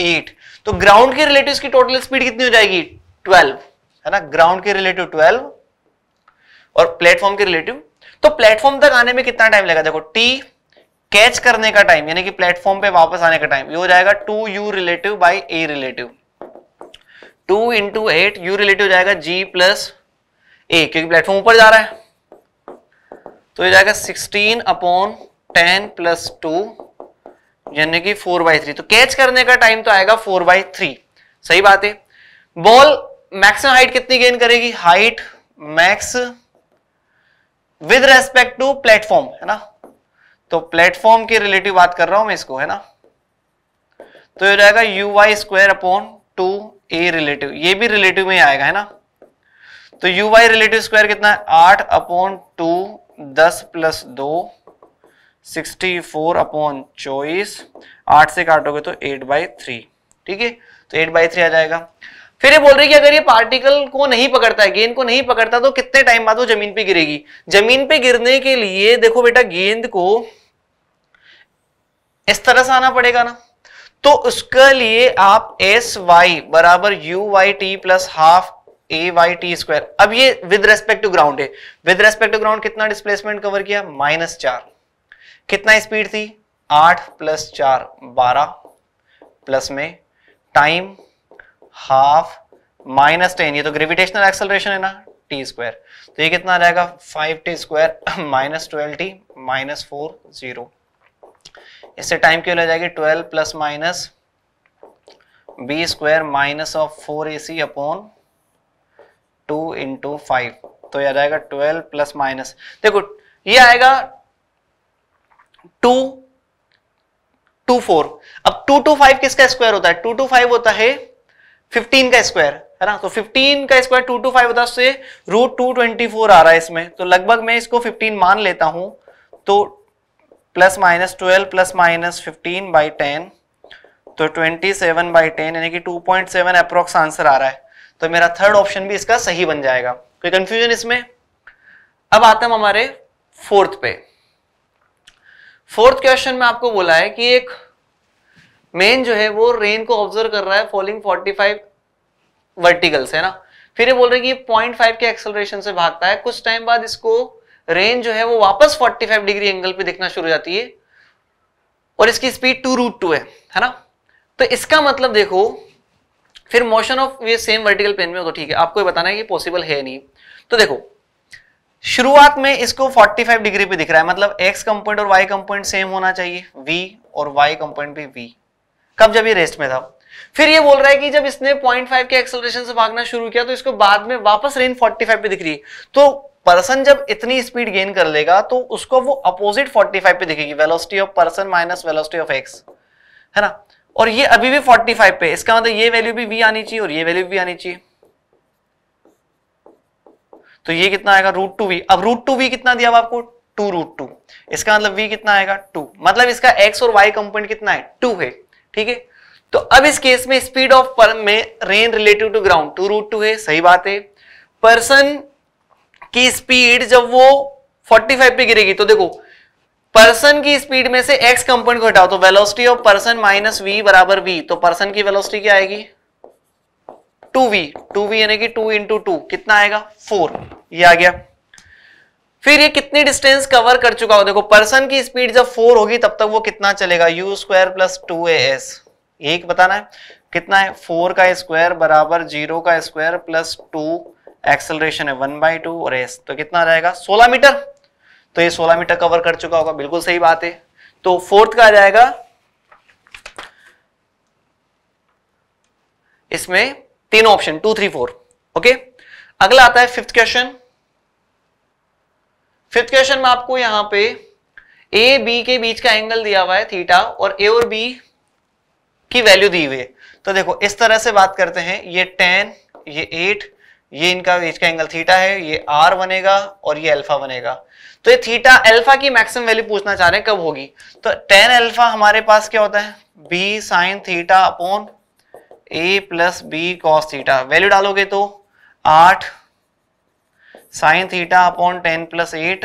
A: एट तो ग्राउंड के रिलेटिव की टोटल स्पीड कितनी हो जाएगी ट्वेल्व है ना ग्राउंड के रिलेटिव ट्वेल्व और प्लेटफॉर्म के रिलेटिव तो प्लेटफॉर्म तक आने में कितना टाइम लगा देखो टी कैच करने का टाइम यानी कि प्लेटफॉर्म पे वापस आने का टाइम ये हो जाएगा two u relative by a relative two into eight u relative जाएगा जी प्लस ए क्योंकि प्लेटफॉर्म ऊपर जा रहा है तो ये जाएगा sixteen upon ten plus two यानी कि फोर बाई थ्री तो कैच करने का टाइम तो आएगा फोर बाई थ्री सही बात है बॉल मैक्सिमम हाइट कितनी गेन करेगी height max with respect to platform है ना तो प्लेटफॉर्म की रिलेटिव बात कर रहा हूं मैं इसको है ना तो ये जाएगा u y square upon two a relative ये भी रिलेटिव में आएगा है ना तो यू वाई रिलेटिव स्क्वायर कितना है आठ अपॉन टू दस प्लस दो सिक्सटी फोर अपॉन चौबीस आठ से काटोगे तो एट बाई थ्री ठीक है तो एट बाई थ्री आ जाएगा फिर ये बोल रही है कि अगर ये पार्टिकल को नहीं पकड़ता है गेंद को नहीं पकड़ता तो कितने टाइम बाद वो जमीन पे गिरेगी जमीन पे गिरने के लिए देखो बेटा गेंद को इस तरह से आना पड़ेगा ना तो उसके लिए आप एस वाई बराबर u y t plus half a y t square अब ये विद रेस्पेक्ट टू ग्राउंड है विद रेस्पेक्ट टू ग्राउंड कितना डिस्प्लेसमेंट कवर किया माइनस चार कितना स्पीड थी आठ प्लस चार बारह प्लस में टाइम हाफ माइनस टेन ये तो ग्रेविटेशनल एक्सलरेशन है ना टी स्क्वायर तो ये कितना आ जाएगा five t square minus twelve t minus four zero इससे टाइम क्यों ले जाएगी twelve plus minus b square minus of four a c upon two into five तो यह आ जाएगा ट्वेल्व प्लस माइनस देखो ये आएगा टू टू फोर अब टू टू फाइव किसका स्क्वायर होता है टू टू फाइव होता है फिफ्टीन का स्क्वायर है ना तो फिफ्टीन का स्क्वायर टू टू फाइव होता है रूट टू ट्वेंटी फोर आ रहा है इसमें तो लगभग मैं इसको फिफ्टीन मान लेता हूं तो plus minus twelve plus minus fifteen by ten तो ट्वेंटी सेवन बाई टेन यानी कि two point seven approx answer आ रहा है तो मेरा थर्ड ऑप्शन भी इसका सही बन जाएगा कोई कंफ्यूजन इसमें अब आते हम हमारे फोर्थ पे फोर्थ क्वेश्चन में आपको बोला है कि एक मेन जो है वो रेन को ऑब्जर्व कर रहा है फॉलिंग 45 वर्टिकल्स है ना फिर ये बोल रहे हैं कि पॉइंट फाइव के एक्सलरेशन से भागता है कुछ टाइम बाद इसको रेन जो है वो वापस 45 डिग्री एंगल पे दिखना शुरू हो जाती है और इसकी स्पीड टू रूट टू है है ना तो इसका मतलब देखो फिर मोशन ऑफ ये सेम वर्टिकल प्लेन में हो तो ठीक है आपको ये बताना है कि पॉसिबल है नहीं तो देखो शुरुआत में इसको 45 डिग्री पे दिख रहा है मतलब x कंपोनेंट और y कंपोनेंट सेम होना चाहिए v और y कंपोनेंट भी v कब जब ये रेस्ट में था फिर ये बोल रहा है कि जब इसने 0.5 के एक्सेलरेशन से भागना शुरू किया तो इसको बाद में वापस रेंज 45 पे दिख रही है तो पर्सन जब इतनी स्पीड गेन कर लेगा तो उसको वो अपोजिट 45 पे दिखेगी velocity of person minus velocity of x है ना और ये अभी भी 45 पे इसका मतलब ये वैल्यू भी वी आनी चाहिए और ये वैल्यू भी आनी चाहिए तो ये कितना आएगा रूट टू वी अब रूट टू वी कितना दिया आपको टू रूट टू इसका मतलब वी कितना आएगा टू मतलब इसका एक्स और वाई कंपोनेंट कितना है टू है ठीक है तो अब इस केस में स्पीड ऑफ पर में rain relative to ground two root two है सही बात है पर्सन की स्पीड जब वो 45 पे गिरेगी तो देखो पर्सन की स्पीड में से एक्स कंपोनेंट को हटाओ तो velocity of person minus v बराबर वी तो पर्सन की वेलोसिटी क्या आएगी टू वी टू वी यानी कि टू इंटू टू कितना आएगा फोर ये आ गया फिर ये कितनी डिस्टेंस कवर कर चुका हो देखो पर्सन की स्पीड जब फोर होगी तब तक वो कितना चलेगा u square plus two a s एक बताना है कितना है फोर का स्क्वायर बराबर जीरो का स्क्वायर प्लस टू एक्सेलरेशन है वन बाई टू और एस तो कितना रहेगा सोलह मीटर तो ये 16 मीटर कवर कर चुका होगा बिल्कुल सही बात है तो फोर्थ का आ जाएगा इसमें तीन option two three four okay अगला आता है फिफ्थ क्वेश्चन फिफ्थ क्वेश्चन में आपको यहां पे ए बी के बीच का एंगल दिया हुआ है थीटा और ए और बी की वैल्यू दी हुई है तो देखो इस तरह से बात करते हैं ये टेन ये एट ये इनका बीच का एंगल थीटा है ये आर बनेगा और ये अल्फा बनेगा तो ये थीटा अल्फा की मैक्सिमम वैल्यू पूछना चाह रहे हैं कब होगी तो टेन अल्फा हमारे पास क्या होता है b sine theta upon a plus b cos theta value डालोगे तो आठ sine theta upon ten plus eight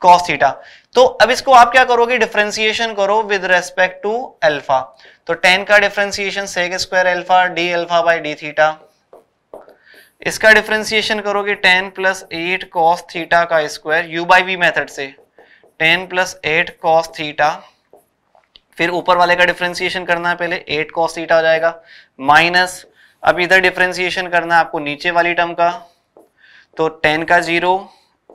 A: cos theta तो अब इसको आप क्या करोगे डिफ्रेंसिएशन करो विद रेस्पेक्ट टू अल्फा तो टेन का differentiation sec square alpha d alpha by d theta इसका डिफ्रेंसिएशन करोगे ten plus eight cos theta का square u by v method से ten plus eight cos theta फिर ऊपर वाले का डिफ्रेंसिएशन करना है पहले एट कॉस थीटा हो जाएगा माइनस अब इधर डिफ्रेंसिएशन करना है आपको नीचे वाली टर्म का तो टेन का जीरो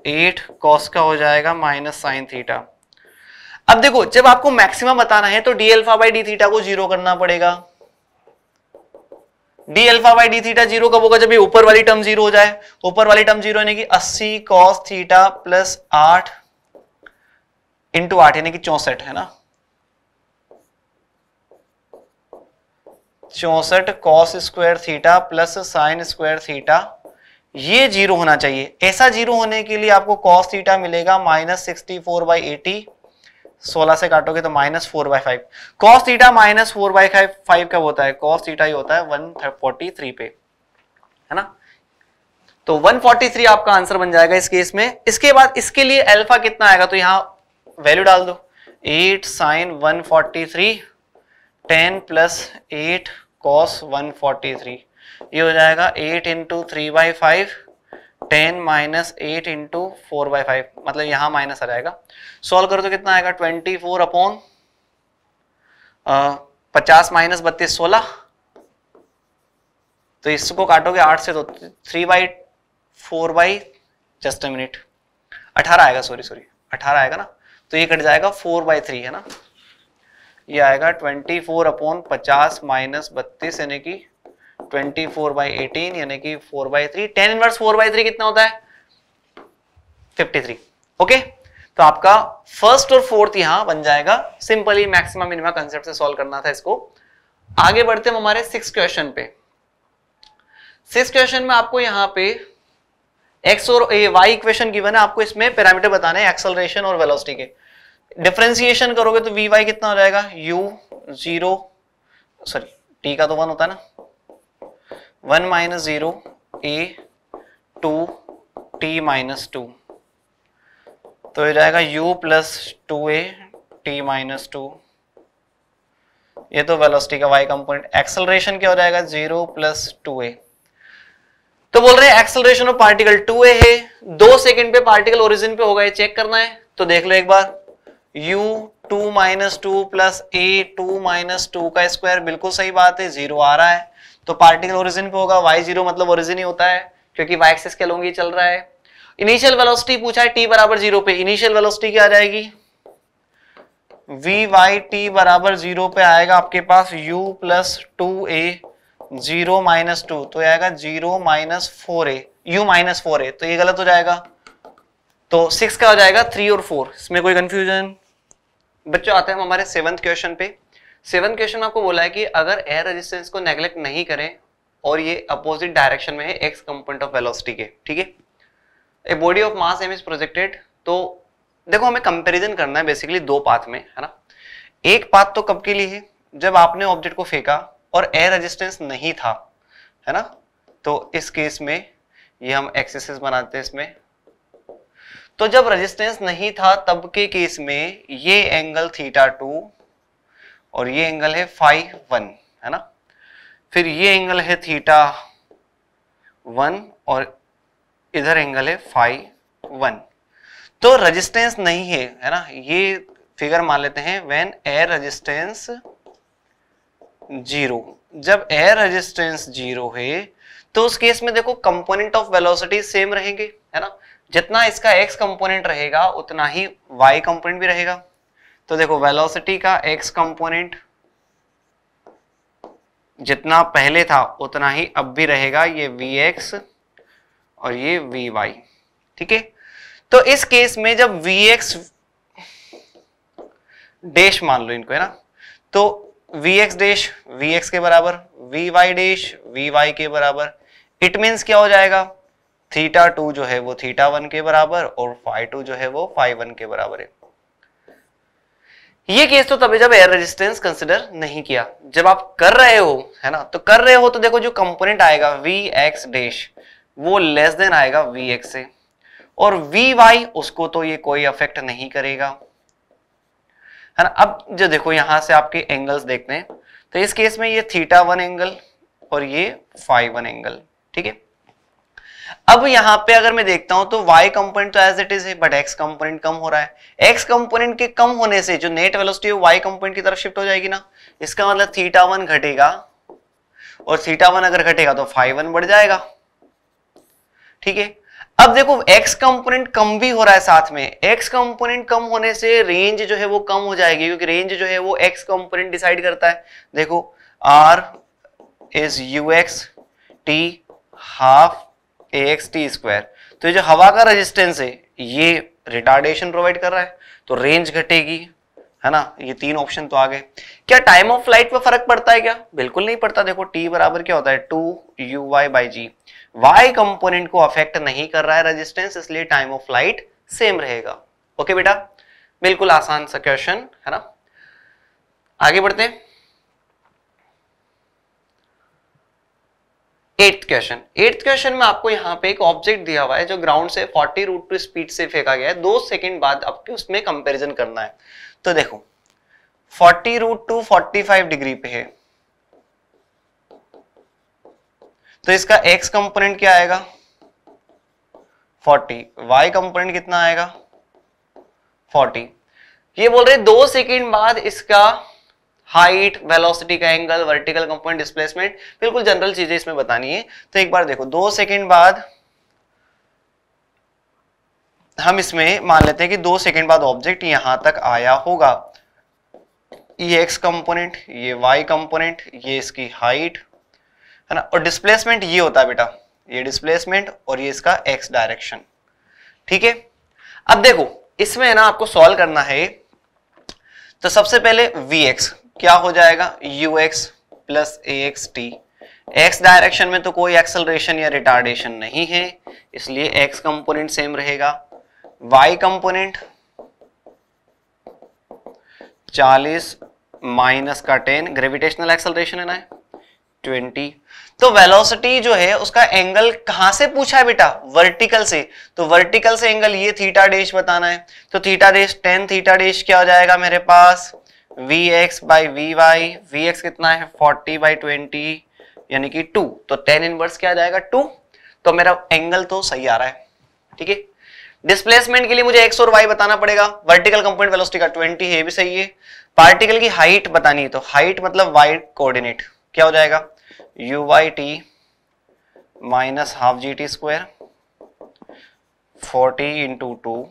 A: एट कॉस का हो जाएगा माइनस साइन थीटा अब देखो जब आपको मैक्सिमम बताना है तो d alpha by d theta को जीरो करना पड़ेगा d alpha by d theta zero कब होगा जब ये ऊपर वाली टर्म जीरो हो जाए तो ऊपर वाली टर्म जीरो यानी कि 80 कॉस थीटा प्लस 8 इंटू आठ यानी कि चौसठ है ना चौसठ cos square theta plus sine square theta ये जीरो होना चाहिए ऐसा जीरो होने के लिए आपको कॉस थीटा मिलेगा minus sixty four by eighty सोलह से काटोगे तो minus four by five cos theta minus four by five कब होता है कॉस थीटा ही होता है वन फोर्टी थ्री पे है ना तो 143 आपका आंसर बन जाएगा इस केस में इसके बाद इसके लिए अल्फा कितना आएगा तो यहाँ वैल्यू डाल दो 8 sine 143 ten plus eight cos three ये हो जाएगा 8 into three by five ten minus eight into four by five मतलब यहां माइनस आ जाएगा सॉल्व करो तो कितना आएगा ट्वेंटी फोर अपॉन पचास माइनस बत्तीस सोलह तो इसको काटोगे आठ से तो three by four by just minute अठारह आएगा सॉरी सॉरी अठारह आएगा ना तो ये कट जाएगा फोर बाई थ्री है ना ये आएगा ट्वेंटी फोर अपॉन पचास माइनस बत्तीस यानी कि ट्वेंटी फोर बाई एटीन यानी कि four by three tan inverse four by three कितना होता है फिफ्टी थ्री ओके तो आपका फर्स्ट और फोर्थ यहां बन जाएगा सिंपली मैक्सिमा मिनिमा कंसेप्ट से सॉल्व करना था इसको आगे बढ़ते हम हमारे सिक्स क्वेश्चन पे सिक्स क्वेश्चन में आपको यहाँ पे एक्स और वाई इक्वेशन गिवन है आपको इसमें पैरामीटर बताने एक्सलरेशन और वेलोसिटी के डिफ्रेंसिएशन करोगे तो वी वाई कितना हो जाएगा यू जीरो सॉरी टी का तो वन होता है ना one minus zero a two t minus two तो ये जाएगा u plus two a t minus two ये तो वेलोसिटी का y कंपोनेंट एक्सेलरेशन क्या हो जाएगा जीरो प्लस टू ए तो बोल रहे हैं acceleration of particle two a है दो सेकंड पे पार्टिकल ओरिजिन पे होगा ये चेक करना है तो देख लो एक बार u two minus two plus a two minus two का स्क्वायर बिल्कुल सही बात है जीरो आ रहा है तो पार्टिकल ओरिजिन पे होगा वाई जीरो मतलब ओरिजिन ही होता है क्योंकि वाई एक्सेस के लोंग चल रहा है इनिशियल वेलोसिटी पूछा है टी बराबर जीरो पे इनिशियल वेलोसिटी क्या आ जाएगी वी वाई टी बराबर जीरो पे आएगा आपके पास u plus two a zero minus two तो आएगा zero minus four a u minus four a तो ये गलत हो जाएगा तो सिक्स का हो जाएगा थ्री और फोर इसमें कोई कंफ्यूजन बच्चों आते हैं हम हमारे सेवंथ क्वेश्चन पे सेवन क्वेश्चन आपको बोला है कि अगर एयर रेजिस्टेंस को नेग्लेक्ट नहीं करें और ये अपोजिट डायरेक्शन में है एक्स कंपोनेंट ऑफ वेलोसिटी के ठीक है a body of mass m is projected तो देखो हमें कंपैरिजन करना है बेसिकली दो पाथ में है ना एक पाथ तो कब के लिए है जब आपने ऑब्जेक्ट को फेंका और एयर रेजिस्टेंस नहीं था है ना तो इस केस में ये हम एक्सेसेस बनाते हैं इसमें तो जब रेजिस्टेंस नहीं था तब के केस में ये एंगल थीटा टू और ये एंगल है फाइव वन है ना फिर ये एंगल है थीटा वन और इधर एंगल है फाइव वन तो रेजिस्टेंस नहीं है है ना ये फिगर मान लेते हैं व्हेन एयर रेजिस्टेंस जीरो जब एयर रेजिस्टेंस जीरो है तो उस केस में देखो कंपोनेंट ऑफ वेलोसिटी सेम रहेंगे है ना जितना इसका एक्स कंपोनेंट रहेगा उतना ही वाई कंपोनेंट भी रहेगा तो देखो वेलोसिटी का एक्स कंपोनेंट जितना पहले था उतना ही अब भी रहेगा ये वी एक्स और ये वी वाई ठीक है तो इस केस में जब वी एक्स डैश मान लो इनको है ना तो v x dash v x के बराबर v y dash v y के बराबर इट मीन्स क्या हो जाएगा थीटा टू जो है वो थीटा वन के बराबर और फाइव टू जो है वो फाइव वन के बराबर है ये केस तो तभी जब एयर रेजिस्टेंस कंसिडर नहीं किया जब आप कर रहे हो है ना तो कर रहे हो तो देखो जो कंपोनेंट आएगा वी एक्स डेश वो लेस देन आएगा वी एक्स से और वी वाई उसको तो ये कोई अफेक्ट नहीं करेगा है ना अब जो देखो यहां से आपके एंगल्स देखते हैं तो इस केस में ये थीटा वन एंगल और ये फाइव वन एंगल ठीक है अब यहां पे अगर मैं देखता हूं तो y कंपोनेंट तो एज इट इज है बट x कंपोनेंट कम हो रहा है x कंपोनेंट के कम होने से जो नेट वेलोसिटी है y कंपोनेंट की तरफ शिफ्ट हो जाएगी ना इसका मतलब थीटा वन घटेगा और थीटा वन अगर घटेगा तो फाइव वन बढ़ जाएगा ठीक है अब देखो x कंपोनेंट कम भी हो रहा है साथ में x कंपोनेंट कम होने से रेंज जो है वो कम हो जाएगी क्योंकि रेंज जो है वो x कंपोनेंट डिसाइड करता है देखो r is u x t half a x t square तो ये जो हवा का रेजिस्टेंस है ये रिटार्डेशन प्रोवाइड कर रहा है तो रेंज घटेगी है ना ये तीन ऑप्शन तो आ गए क्या टाइम ऑफ फ्लाइट पर फर्क पड़ता है क्या बिल्कुल नहीं पड़ता देखो टी बराबर क्या होता है two u y by g y component को अफेक्ट नहीं कर रहा है रेजिस्टेंस इसलिए टाइम ऑफ फ्लाइट सेम रहेगा ओके बेटा बिल्कुल आसान सा क्वेश्चन है ना आगे बढ़ते हैं एट्थ क्वेश्चन एट्थ क्वेश्चन में आपको यहाँ पे एक ऑब्जेक्ट दिया हुआ है जो ग्राउंड से 40 रूट टू स्पीड से फेंका गया है दो सेकंड बाद आपको उसमें कंपैरिजन करना है तो देखो 40 रूट टू 45 डिग्री पे है तो इसका एक्स कंपोनेंट क्या आएगा 40 वाई कंपोनेंट कितना आएगा 40 ये बोल रहे दो सेकेंड बाद इसका हाइट वेलोसिटी का एंगल वर्टिकल कंपोनेंट डिस्प्लेसमेंट बिल्कुल जनरल चीजें इसमें बतानी है तो एक बार देखो दो सेकेंड बाद हम इसमें मान लेते हैं कि दो सेकेंड बाद ऑब्जेक्ट यहां तक आया होगा ये एक्स कंपोनेंट ये वाई कंपोनेंट ये इसकी हाइट है ना और डिस्प्लेसमेंट ये होता है बेटा ये डिस्प्लेसमेंट और ये इसका एक्स डायरेक्शन ठीक है अब देखो इसमें ना आपको सॉल्व करना है तो सबसे पहले वी एक्स क्या हो जाएगा u x plus a x t x direction में तो कोई एक्सलरेशन या रिटार्डेशन नहीं है इसलिए एक्स कंपोनेंट सेम रहेगा वाई कंपोनेंट 40 माइनस का 10 ग्रेविटेशनल एक्सलरेशन है ना 20 तो वेलोसिटी जो है उसका एंगल कहां से पूछा है बेटा वर्टिकल से तो वर्टिकल से एंगल ये थीटा डेश बताना है तो थीटा डेश 10 थीटा डेश क्या हो जाएगा मेरे पास v x by v y v x कितना है फोर्टी बाई ट्वेंटी यानी कि टू तो टेन इनवर्स क्या जाएगा टू तो मेरा एंगल तो सही आ रहा है ठीक है डिस्प्लेसमेंट के लिए मुझे एक्स और वाई बताना पड़ेगा वर्टिकल कंपोनेंट वेलोसिटी का ट्वेंटी है भी सही है पार्टिकल की हाइट बतानी है तो हाइट मतलब वाई कोऑर्डिनेट क्या हो जाएगा u y t minus half g t square forty into two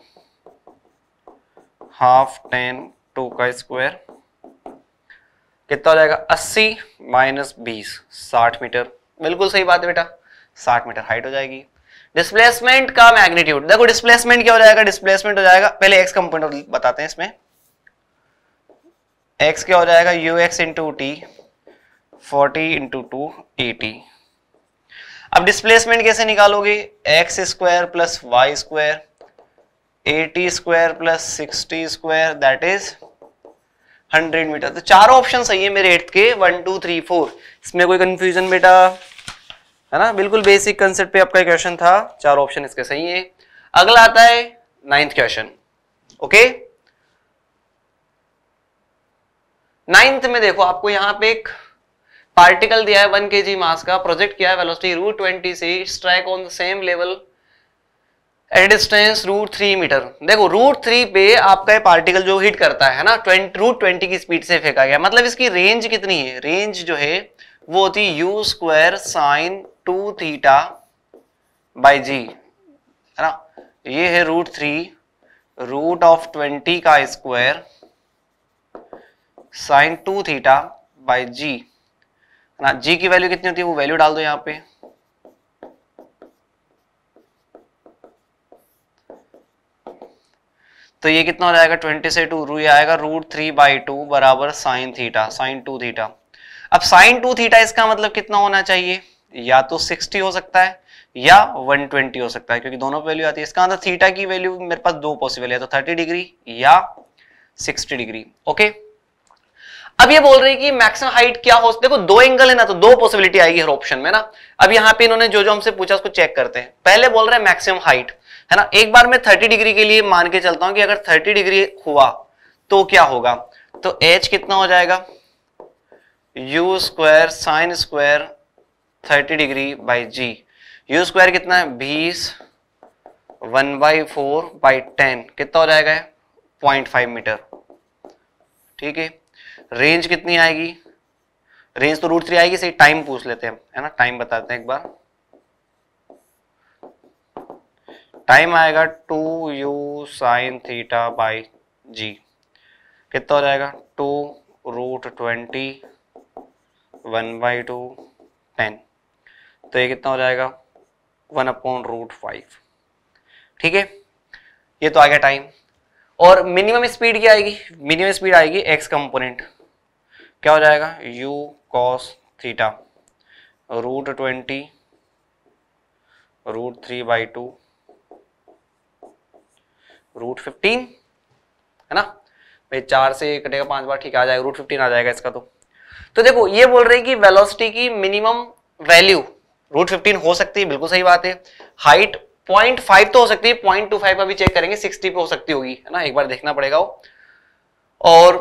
A: half ten two का स्क्वायर कितना हो जाएगा अस्सी माइनस बीस साठ मीटर बिल्कुल सही बात है बेटा साठ मीटर हाइट हो जाएगी डिस्प्लेसमेंट का मैग्नीट्यूड देखो डिस्प्लेसमेंट क्या हो जाएगा डिस्प्लेसमेंट हो जाएगा पहले एक्स कंपोनेंट बताते हैं इसमें एक्स क्या हो जाएगा u x into t forty into two eighty अब डिस्प्लेसमेंट कैसे निकालोगे x square plus y square eighty square plus sixty square that is hundred metre तो चारों ऑप्शन सही है मेरे एट्थ के वन टू थ्री फोर इसमें कोई कंफ्यूजन बेटा है ना बिल्कुल बेसिक कंसेप्ट पे आपका क्वेश्चन था चार ऑप्शन इसके सही है अगला आता है नाइन्थ क्वेश्चन ओके नाइन्थ में देखो आपको यहां पे एक पार्टिकल दिया है वन के जी मास का प्रोजेक्ट किया है वेलोसिटी रूट ट्वेंटी से strike on the same level and distance root three metre देखो रूट थ्री पे आपका ये पार्टिकल जो हिट करता है ना ट्वेंटी रूट ट्वेंटी की स्पीड से फेंका गया मतलब इसकी रेंज कितनी है रेंज जो है वो होती है u square sine two theta by g है ना ये है root three root of twenty का square sine two theta by g है ना जी की वैल्यू कितनी होती है वो वैल्यू डाल दो यहाँ पे तो ये कितना हो जाएगा ट्वेंटी से टू रू आएगा रूट थ्री बाई टू बराबर sine theta sine two theta अब साइन टू थीटा इसका मतलब कितना होना चाहिए या तो सिक्सटी हो सकता है या 120 हो सकता है क्योंकि दोनों वैल्यू आती है इसका मतलब थीटा की वैल्यू मेरे पास दो पॉसिबल है तो 30 डिग्री या 60 डिग्री ओके अब ये बोल रही है कि मैक्सिमम हाइट क्या हो देखो दो एंगल है ना तो दो पॉसिबिलिटी आएगी हर ऑप्शन में ना अब यहाँ पे इन्होंने जो जो हमसे पूछा उसको चेक करते हैं पहले बोल रहे हैं मैक्सिमम हाइट है ना एक बार मैं 30 डिग्री के लिए मान के चलता हूं कि अगर 30 डिग्री हुआ तो क्या होगा तो एच कितना हो जाएगा u square sine square thirty degree by g u square कितना है बीस one by four by ten कितना हो जाएगा पॉइंट फाइव मीटर ठीक है रेंज कितनी आएगी रेंज तो रूट थ्री आएगी सही टाइम पूछ लेते हैं है ना टाइम बताते हैं एक बार टाइम आएगा two u sine theta by g कितना हो जाएगा two root twenty one by two ten तो ये कितना हो जाएगा वन अपॉन रूट फाइव ठीक है ये तो आ गया टाइम और मिनिमम स्पीड क्या आएगी मिनिमम स्पीड आएगी एक्स कंपोनेंट क्या हो जाएगा u cos theta root twenty root three by two root fifteen है ना भाई चार से कटेगा पांच बार ठीक आ जाएगा रूट फिफ्टीन आ जाएगा इसका तो तो देखो ये बोल रहे हैं कि वेलोसिटी की मिनिमम वैल्यू रूट फिफ्टीन हो सकती है बिल्कुल सही बात है हाइट पॉइंट फाइव तो हो सकती है पॉइंट टू फाइव का भी चेक करेंगे सिक्सटी पे हो सकती होगी है ना एक बार देखना पड़ेगा वो और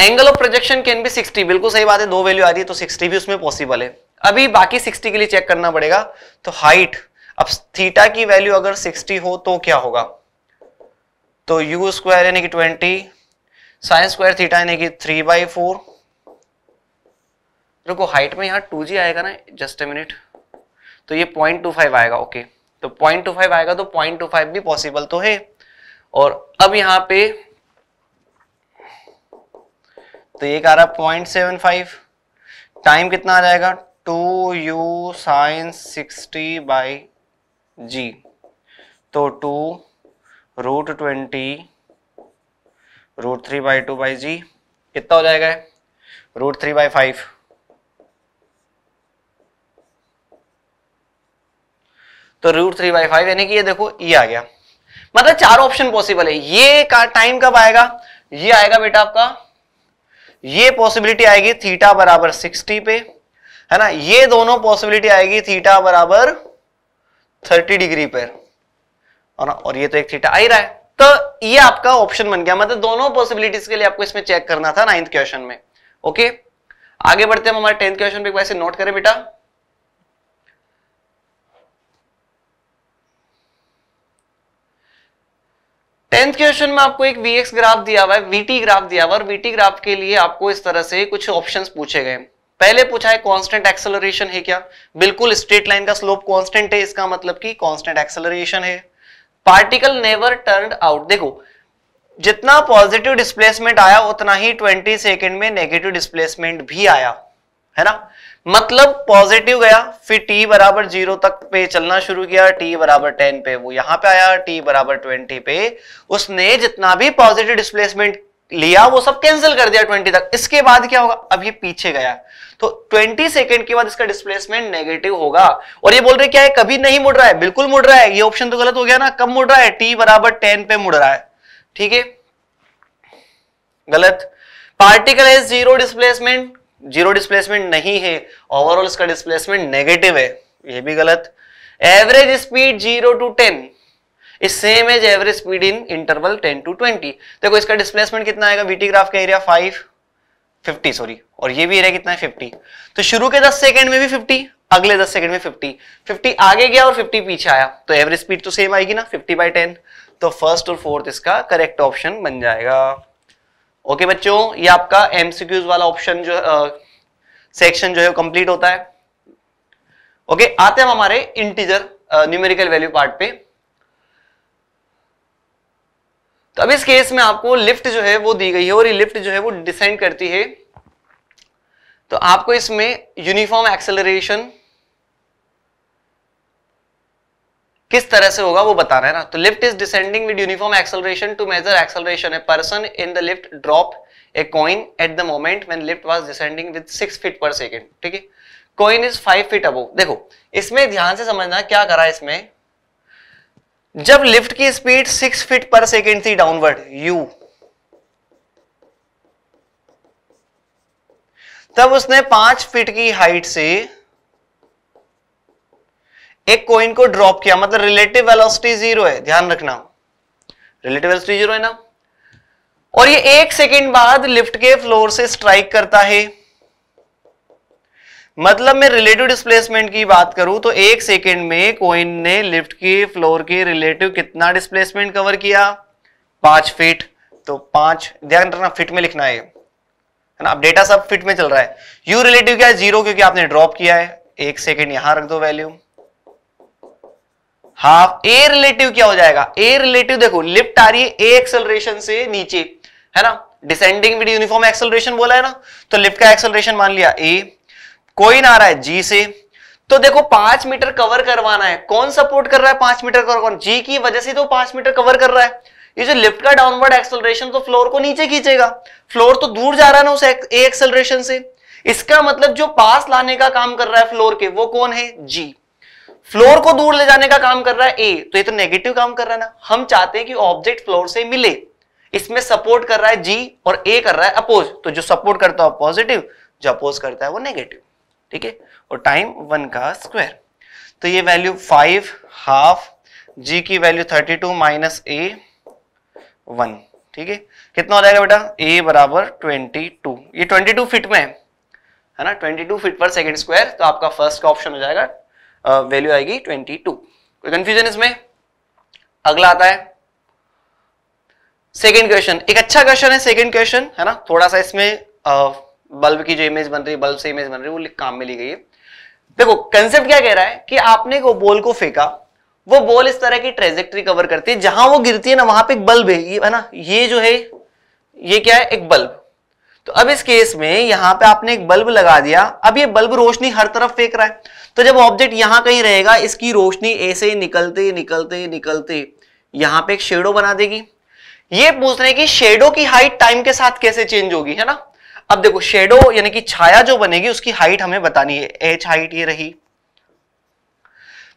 A: angle of projection can be sixty बिल्कुल सही बात है दो वैल्यू आ रही है तो सिक्सटी भी उसमें पॉसिबल है अभी बाकी सिक्सटी के लिए चेक करना पड़ेगा तो हाइट अब थीटा की वैल्यू अगर सिक्सटी हो तो क्या होगा तो यू स्क्वायर यानी कि ट्वेंटी साइन स्क्वायर थीटा यानी कि थ्री बाई फोर रुको हाइट में यहाँ टू जी आएगा ना जस्ट ए मिनट तो ये पॉइंट टू फाइव आएगा ओके तो पॉइंट टू फाइव आएगा तो पॉइंट टू फाइव भी पॉसिबल तो है और अब यहाँ पे तो ये कह रहा पॉइंट सेवन फाइव टाइम कितना आ जाएगा two u sine sixty by g तो two root twenty root three by two by g कितना हो जाएगा रूट थ्री बाई फाइव तो रूट थ्री बाई फाइव यानी कि ये देखो ये आ गया मतलब चार ऑप्शन पॉसिबल है ये का टाइम कब आएगा ये आएगा बेटा आपका ये पॉसिबिलिटी आएगी थीटा बराबर सिक्सटी पे है ना ये दोनों पॉसिबिलिटी आएगी थीटा बराबर थर्टी डिग्री पर और और ये तो एक थीटा आ ही रहा है तो ये आपका ऑप्शन बन गया मतलब दोनों पॉसिबिलिटीज के लिए आपको इसमें चेक करना था नाइन्थ क्वेश्चन में ओके आगे बढ़ते हम हमारे टेंथ क्वेश्चन पे वैसे नोट करें बेटा टेंथ क्वेश्चन में आपको एक वीएक्स ग्राफ दिया हुआ है वीटी ग्राफ दिया हुआ है और वीटी ग्राफ के लिए आपको इस तरह से कुछ ऑप्शंस पूछे गए पहले पूछा है कांस्टेंट एक्सेलरेशन है क्या बिल्कुल स्ट्रेट लाइन का स्लोप कांस्टेंट है इसका मतलब कि कांस्टेंट एक्सेलरेशन है पार्टिकल नेवर टर्न आउट देखो जितना पॉजिटिव डिस्प्लेसमेंट आया उतना ही 20 सेकेंड में नेगेटिव डिस्प्लेसमेंट भी आया है ना मतलब पॉजिटिव गया फिर टी बराबर जीरो तक पे चलना शुरू किया टी बराबर टेन पे वो यहां पे आया टी बराबर ट्वेंटी पे उसने जितना भी पॉजिटिव डिस्प्लेसमेंट लिया वो सब कैंसिल कर दिया ट्वेंटी तक इसके बाद क्या होगा अब ये पीछे गया तो 20 सेकेंड के बाद इसका डिस्प्लेसमेंट नेगेटिव होगा और ये बोल रहे क्या है कभी नहीं मुड़ रहा है बिल्कुल मुड़ रहा है ये ऑप्शन तो गलत हो गया ना कब मुड़ रहा है टी बराबर टेन पे मुड़ रहा है ठीक है गलत particle is zero displacement zero displacement नहीं है ओवरऑल इसका डिस्प्लेसमेंट नेगेटिव है ये भी गलत average speed zero to ten is same as average speed in interval ten to twenty देखो इसका डिस्प्लेसमेंट कितना आएगा वीटी ग्राफ का एरिया फाइव फिफ्टी सॉरी और ये भी एरिया कितना है फिफ्टी तो शुरू के दस सेकंड में भी फिफ्टी अगले दस सेकंड में फिफ्टी फिफ्टी आगे गया और फिफ्टी पीछे आया तो एवरेज स्पीड तो सेम आएगी ना फिफ्टी बाई टेन तो फर्स्ट और फोर्थ इसका करेक्ट ऑप्शन बन जाएगा ओके okay, बच्चों ये आपका एमसीक्यूज वाला ऑप्शन जो सेक्शन जो है कंप्लीट होता है ओके okay, आते हैं हमारे इंटीजर न्यूमेरिकल वैल्यू पार्ट पे तो अब इस केस में आपको लिफ्ट जो है वो दी गई है और ये लिफ्ट जो है वो डिसेंड करती है तो आपको इसमें यूनिफॉर्म एक्सेलरेशन किस तरह से होगा वो बताना है ना तो lift is descending with uniform acceleration to measure acceleration a person in the lift drop a coin at the moment when lift was descending with six feet per second ठीक है coin is five feet above देखो इसमें ध्यान से समझना क्या करा इसमें जब लिफ्ट की speed six feet per second थी डाउनवर्ड यू तब उसने पांच फीट की हाइट से एक कोइन को ड्रॉप किया मतलब रिलेटिव वेलोसिटी जीरो है ध्यान रखना रिलेटिव वेलोसिटी जीरो है ना और ये एक सेकेंड बाद लिफ्ट के फ्लोर से स्ट्राइक करता है मतलब मैं रिलेटिव डिस्प्लेसमेंट की बात करूं तो एक सेकेंड में कोइन ने लिफ्ट के फ्लोर के रिलेटिव कितना डिस्प्लेसमेंट कवर किया पांच फीट तो पांच ध्यान रखना फिट में लिखना है है ना अब डेटा सब फिट में चल रहा है यू रिलेटिव क्या है जीरो क्योंकि आपने ड्रॉप किया है एक सेकेंड यहां रख दो वैल्यू हाफ ए रिलेटिव क्या हो जाएगा ए रिलेटिव देखो लिफ्ट आ रही है ए एक्सेलरेशन से नीचे है ना डिसेंडिंग विद यूनिफॉर्म एक्सेलरेशन बोला है ना तो लिफ्ट का एक्सेलरेशन मान लिया ए कोई ना आ रहा है जी से तो देखो पांच मीटर कवर करवाना है कौन सपोर्ट कर रहा है पांच मीटर कवर कौन जी की वजह से तो पांच मीटर कवर कर रहा है ये जो लिफ्ट का डाउनवर्ड एक्सलरेशन तो फ्लोर को नीचे खींचेगा फ्लोर तो दूर जा रहा है ना उस एक्सलरेशन से इसका मतलब जो पास लाने का काम कर रहा है फ्लोर के वो कौन है जी फ्लोर को दूर ले जाने का काम कर रहा है ए तो ये तो नेगेटिव काम कर रहा है ना हम चाहते हैं कि ऑब्जेक्ट फ्लोर से मिले इसमें सपोर्ट कर रहा है जी और ए कर रहा है अपोज तो जो सपोर्ट करता है पॉजिटिव जो अपोज करता है वो नेगेटिव ठीक है और टाइम वन का स्क्वायर तो ये वैल्यू फाइव हाफ जी की value thirty two minus a one ठीक है कितना हो जाएगा बेटा ए बराबर ट्वेंटी टू ये ट्वेंटी टू फिट में है ना twenty two feet per second square तो आपका फर्स्ट का ऑप्शन हो जाएगा वैल्यू आएगी ट्वेंटी टू कोई कंफ्यूजन इसमें अगला आता है सेकेंड क्वेश्चन एक अच्छा क्वेश्चन है सेकेंड क्वेश्चन है ना थोड़ा सा इसमें आ, बल्ब की जो इमेज बन रही है बल्ब से इमेज बन रही है वो काम में ली गई है देखो कंसेप्ट क्या कह रहा है कि आपने वो बॉल को फेंका वो बॉल इस तरह की ट्रेजेक्ट्री कवर करती है जहां वो गिरती है ना वहां पे एक बल्ब है ये है ना ये जो है ये क्या है एक बल्ब तो अब इस केस में यहां पे आपने एक बल्ब लगा दिया अब ये बल्ब रोशनी हर तरफ फेंक रहा है तो जब ऑब्जेक्ट यहां कहीं रहेगा इसकी रोशनी ऐसे ही निकलते निकलते निकलते यहां पे एक शेडो बना देगी ये पूछ रहे हैं कि शेडो की हाइट टाइम के साथ कैसे चेंज होगी है ना अब देखो शेडो यानी कि छाया जो बनेगी उसकी हाइट हमें बतानी है एच हाइट ये रही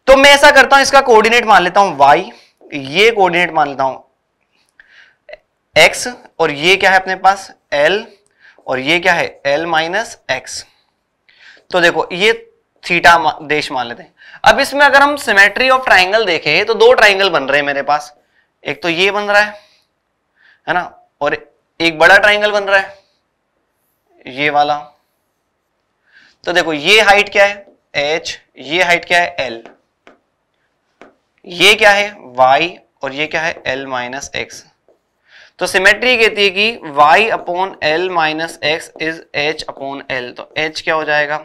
A: तो मैं ऐसा करता हूं इसका कोऑर्डिनेट मान लेता हूं वाई ये कोऑर्डिनेट मान लेता हूं एक्स और ये क्या है अपने पास एल और ये क्या है एल माइनस एक्स तो देखो ये थीटा देश मान लेते हैं अब इसमें अगर हम सिमेट्री ऑफ ट्राइंगल देखें तो दो ट्राइंगल बन रहे हैं मेरे पास एक तो ये बन रहा है है ना और एक बड़ा ट्राइंगल बन रहा है ये वाला तो देखो ये हाइट क्या है एच ये हाइट क्या है एल ये क्या है वाई और ये क्या है एल माइनस एक्स तो सिमेट्री कहती है कि y upon l minus x is h upon l तो h क्या हो जाएगा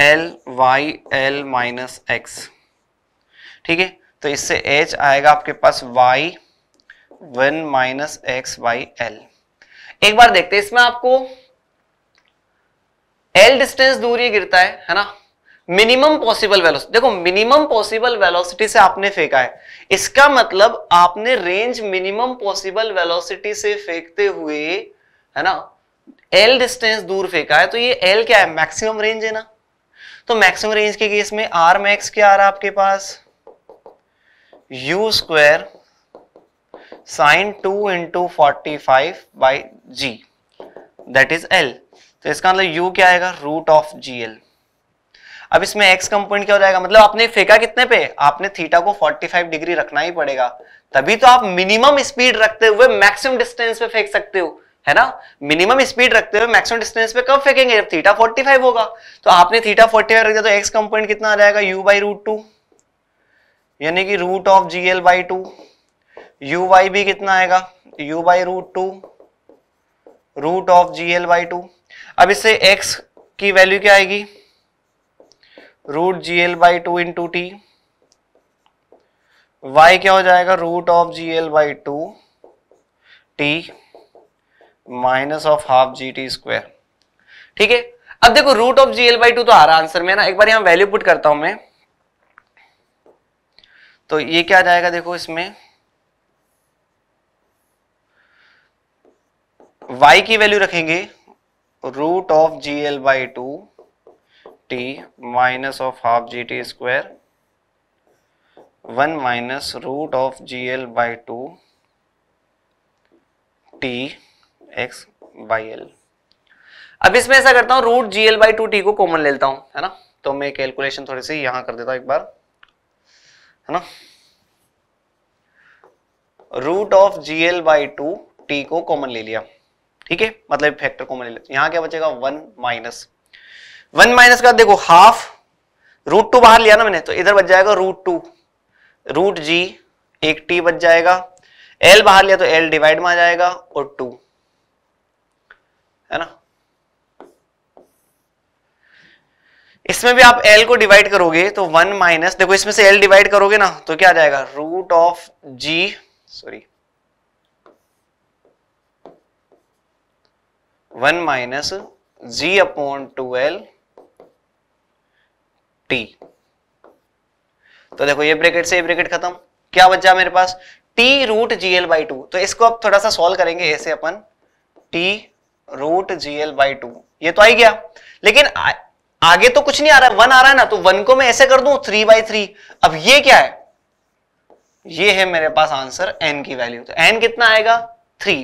A: l y l minus x ठीक है तो इससे h आएगा आपके पास y one minus x y l एक बार देखते हैं इसमें आपको एल डिस्टेंस दूर ही गिरता है है ना मिनिमम पॉसिबल वेलोसिटी देखो मिनिमम पॉसिबल वेलोसिटी से आपने फेंका है इसका मतलब आपने रेंज मिनिमम पॉसिबल वेलोसिटी से फेंकते हुए है ना एल डिस्टेंस दूर फेंका है तो ये एल क्या है मैक्सिमम रेंज है ना तो मैक्सिमम रेंज के केस में आर मैक्स क्या आ रहा है आपके पास u square sine two into forty five by g that is l तो इसका मतलब यू क्या आएगा रूट ऑफ जी एल अब इसमें एक्स कंपोनेंट क्या हो जाएगा मतलब आपने फेंका कितने पे आपने थीटा को 45 डिग्री रखना ही पड़ेगा तभी तो आप मिनिमम स्पीड रखते हुए मैक्सिमम डिस्टेंस पे फेंक सकते हो है ना मिनिमम स्पीड रखते हुए मैक्सिमम डिस्टेंस पे कब फेंकेंगे जब थीटा 45 होगा तो आपने थीटा 45 रख दिया तो एक्स कंपोनेंट कितना आ जाएगा यू बाई रूट टू यानी कि root of g l by two u y भी कितना आएगा u by root two root of g l by two अब इससे एक्स की वैल्यू क्या आएगी root g l by two into t y क्या हो जाएगा root of g l by two t minus of half g t square ठीक है अब देखो root of g l by two तो आ रहा आंसर में ना एक बार यहां वैल्यू पुट करता हूं मैं तो ये क्या जाएगा देखो इसमें y की वैल्यू रखेंगे root of g l by two t minus of half g t square one minus root of g l by two t x by l अब इसमें ऐसा करता हूं root g l by two t को common ले लेता हूं है ना तो मैं कैलकुलेशन थोड़ी सी यहां कर देता हूं एक बार है ना root of g l by two t को कॉमन ले लिया ठीक है मतलब फैक्टर कॉमन ले लेते हैं क्या बचेगा वन माइनस वन माइनस का देखो हाफ रूट टू बाहर लिया ना मैंने तो इधर बच जाएगा रूट टू रूट जी एक टी बच जाएगा एल बाहर लिया तो एल डिवाइड में आ जाएगा और टू है ना इसमें भी आप एल को डिवाइड करोगे तो वन माइनस देखो इसमें से एल डिवाइड करोगे ना तो क्या आ जाएगा root of g sorry one minus g upon two l t तो देखो ये ब्रैकेट से ये ब्रैकेट खत्म क्या बचा मेरे पास t root g l by two तो इसको अब थोड़ा सा सॉल्व करेंगे ऐसे अपन t root g l by two ये तो आई गया लेकिन आ, आगे तो कुछ नहीं आ रहा वन आ रहा है ना तो वन को मैं ऐसे कर दू थ्री बाई थ्री अब ये क्या है ये है मेरे पास आंसर एन की वैल्यू तो एन कितना आएगा थ्री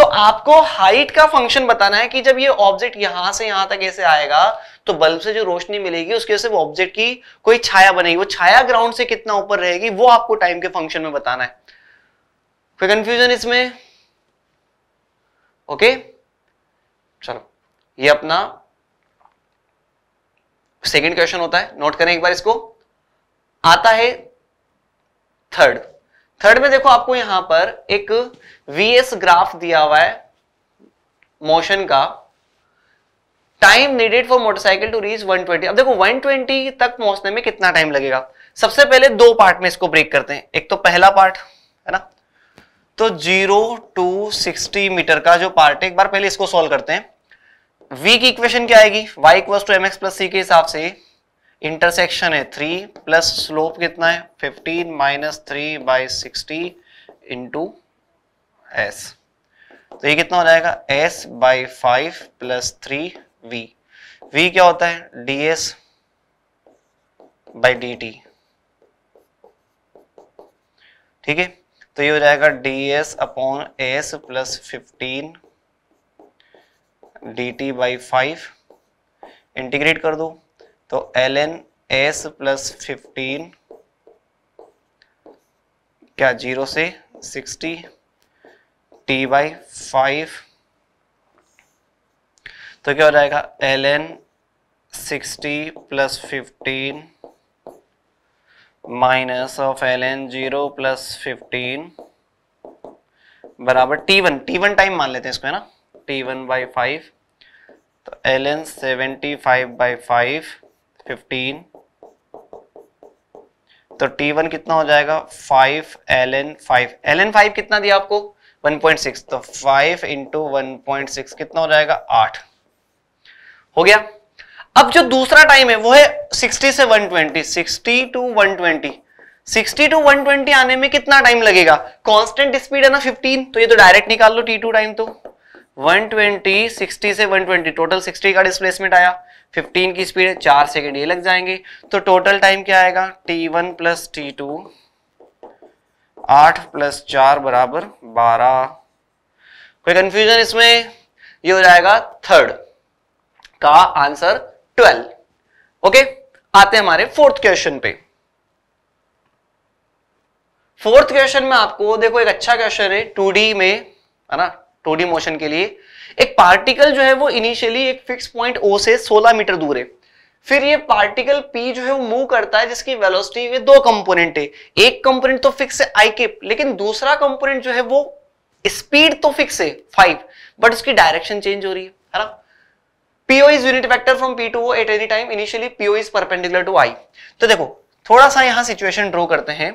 A: तो आपको हाइट का फंक्शन बताना है कि जब ये ऑब्जेक्ट यहां से यहां तक ऐसे आएगा तो बल्ब से जो रोशनी मिलेगी उसकी वजह से वो ऑब्जेक्ट की कोई छाया बनेगी वो छाया ग्राउंड से कितना ऊपर रहेगी वो आपको टाइम के फंक्शन में बताना है कोई कंफ्यूजन इसमें ओके चलो ये अपना सेकेंड क्वेश्चन होता है नोट करें एक बार इसको आता है थर्ड थर्ड में देखो आपको यहां पर एक वीएस ग्राफ दिया हुआ है मोशन का time needed for motorcycle to reach 120 अब देखो 120 तक पहुंचने में कितना टाइम लगेगा सबसे पहले दो पार्ट में इसको ब्रेक करते हैं एक तो पहला पार्ट है ना तो जीरो टू सिक्सटी मीटर का जो पार्ट है एक बार पहले इसको सॉल्व करते हैं v की इक्वेशन क्या आएगी y equals to m x plus c के हिसाब से इंटरसेक्शन है थ्री प्लस स्लोप कितना है fifteen minus three by sixty into s तो ये कितना हो जाएगा s by five plus three v v क्या होता है d s by D t ठीक है तो ये हो जाएगा d s upon s plus fifteen d t by five integrate कर दो तो l n s plus fifteen क्या जीरो से सिक्सटी टी बाई फाइव तो क्या हो जाएगा l n sixty plus fifteen minus of l n zero plus fifteen बराबर t one t one time मान लेते हैं इसको है ना टी वन बाई फाइव तो l n seventy five by five fifteen तो टी वन कितना हो जाएगा five l n five l n five कितना दिया आपको 1.6 तो 5 इंटू वन कितना हो जाएगा 8 हो गया अब जो दूसरा टाइम है वो है 60 से 120 60 टू 120 60 टू 120 आने में कितना टाइम लगेगा कांस्टेंट स्पीड है ना 15 तो ये तो डायरेक्ट निकाल लो T2 टाइम तो 120 60 से 120 टोटल 60 का डिस्प्लेसमेंट आया 15 की स्पीड है चार सेकेंड ये लग जाएंगे तो टोटल टाइम क्या आएगा T1 one plus t two आठ प्लस चार बराबर बारह कोई कंफ्यूजन इसमें ये हो जाएगा थर्ड का आंसर ट्वेल्व ओके आते हैं हमारे फोर्थ क्वेश्चन पे फोर्थ क्वेश्चन में आपको देखो एक अच्छा क्वेश्चन है टू में है ना टू मोशन के लिए एक पार्टिकल जो है वो इनिशियली एक फिक्स पॉइंट ओ से 16 मीटर दूर है फिर ये पार्टिकल p जो है वो मूव करता है जिसकी वेलोसिटी ये दो कंपोनेंट है एक कंपोनेंट तो फिक्स है आई के लेकिन दूसरा कंपोनेंट जो है वो स्पीड तो फिक्स है फाइव बट उसकी डायरेक्शन चेंज हो रही है है ना p o is unit vector from p to at any time initially p o is perpendicular to i तो देखो थोड़ा सा यहां सिचुएशन ड्रॉ करते हैं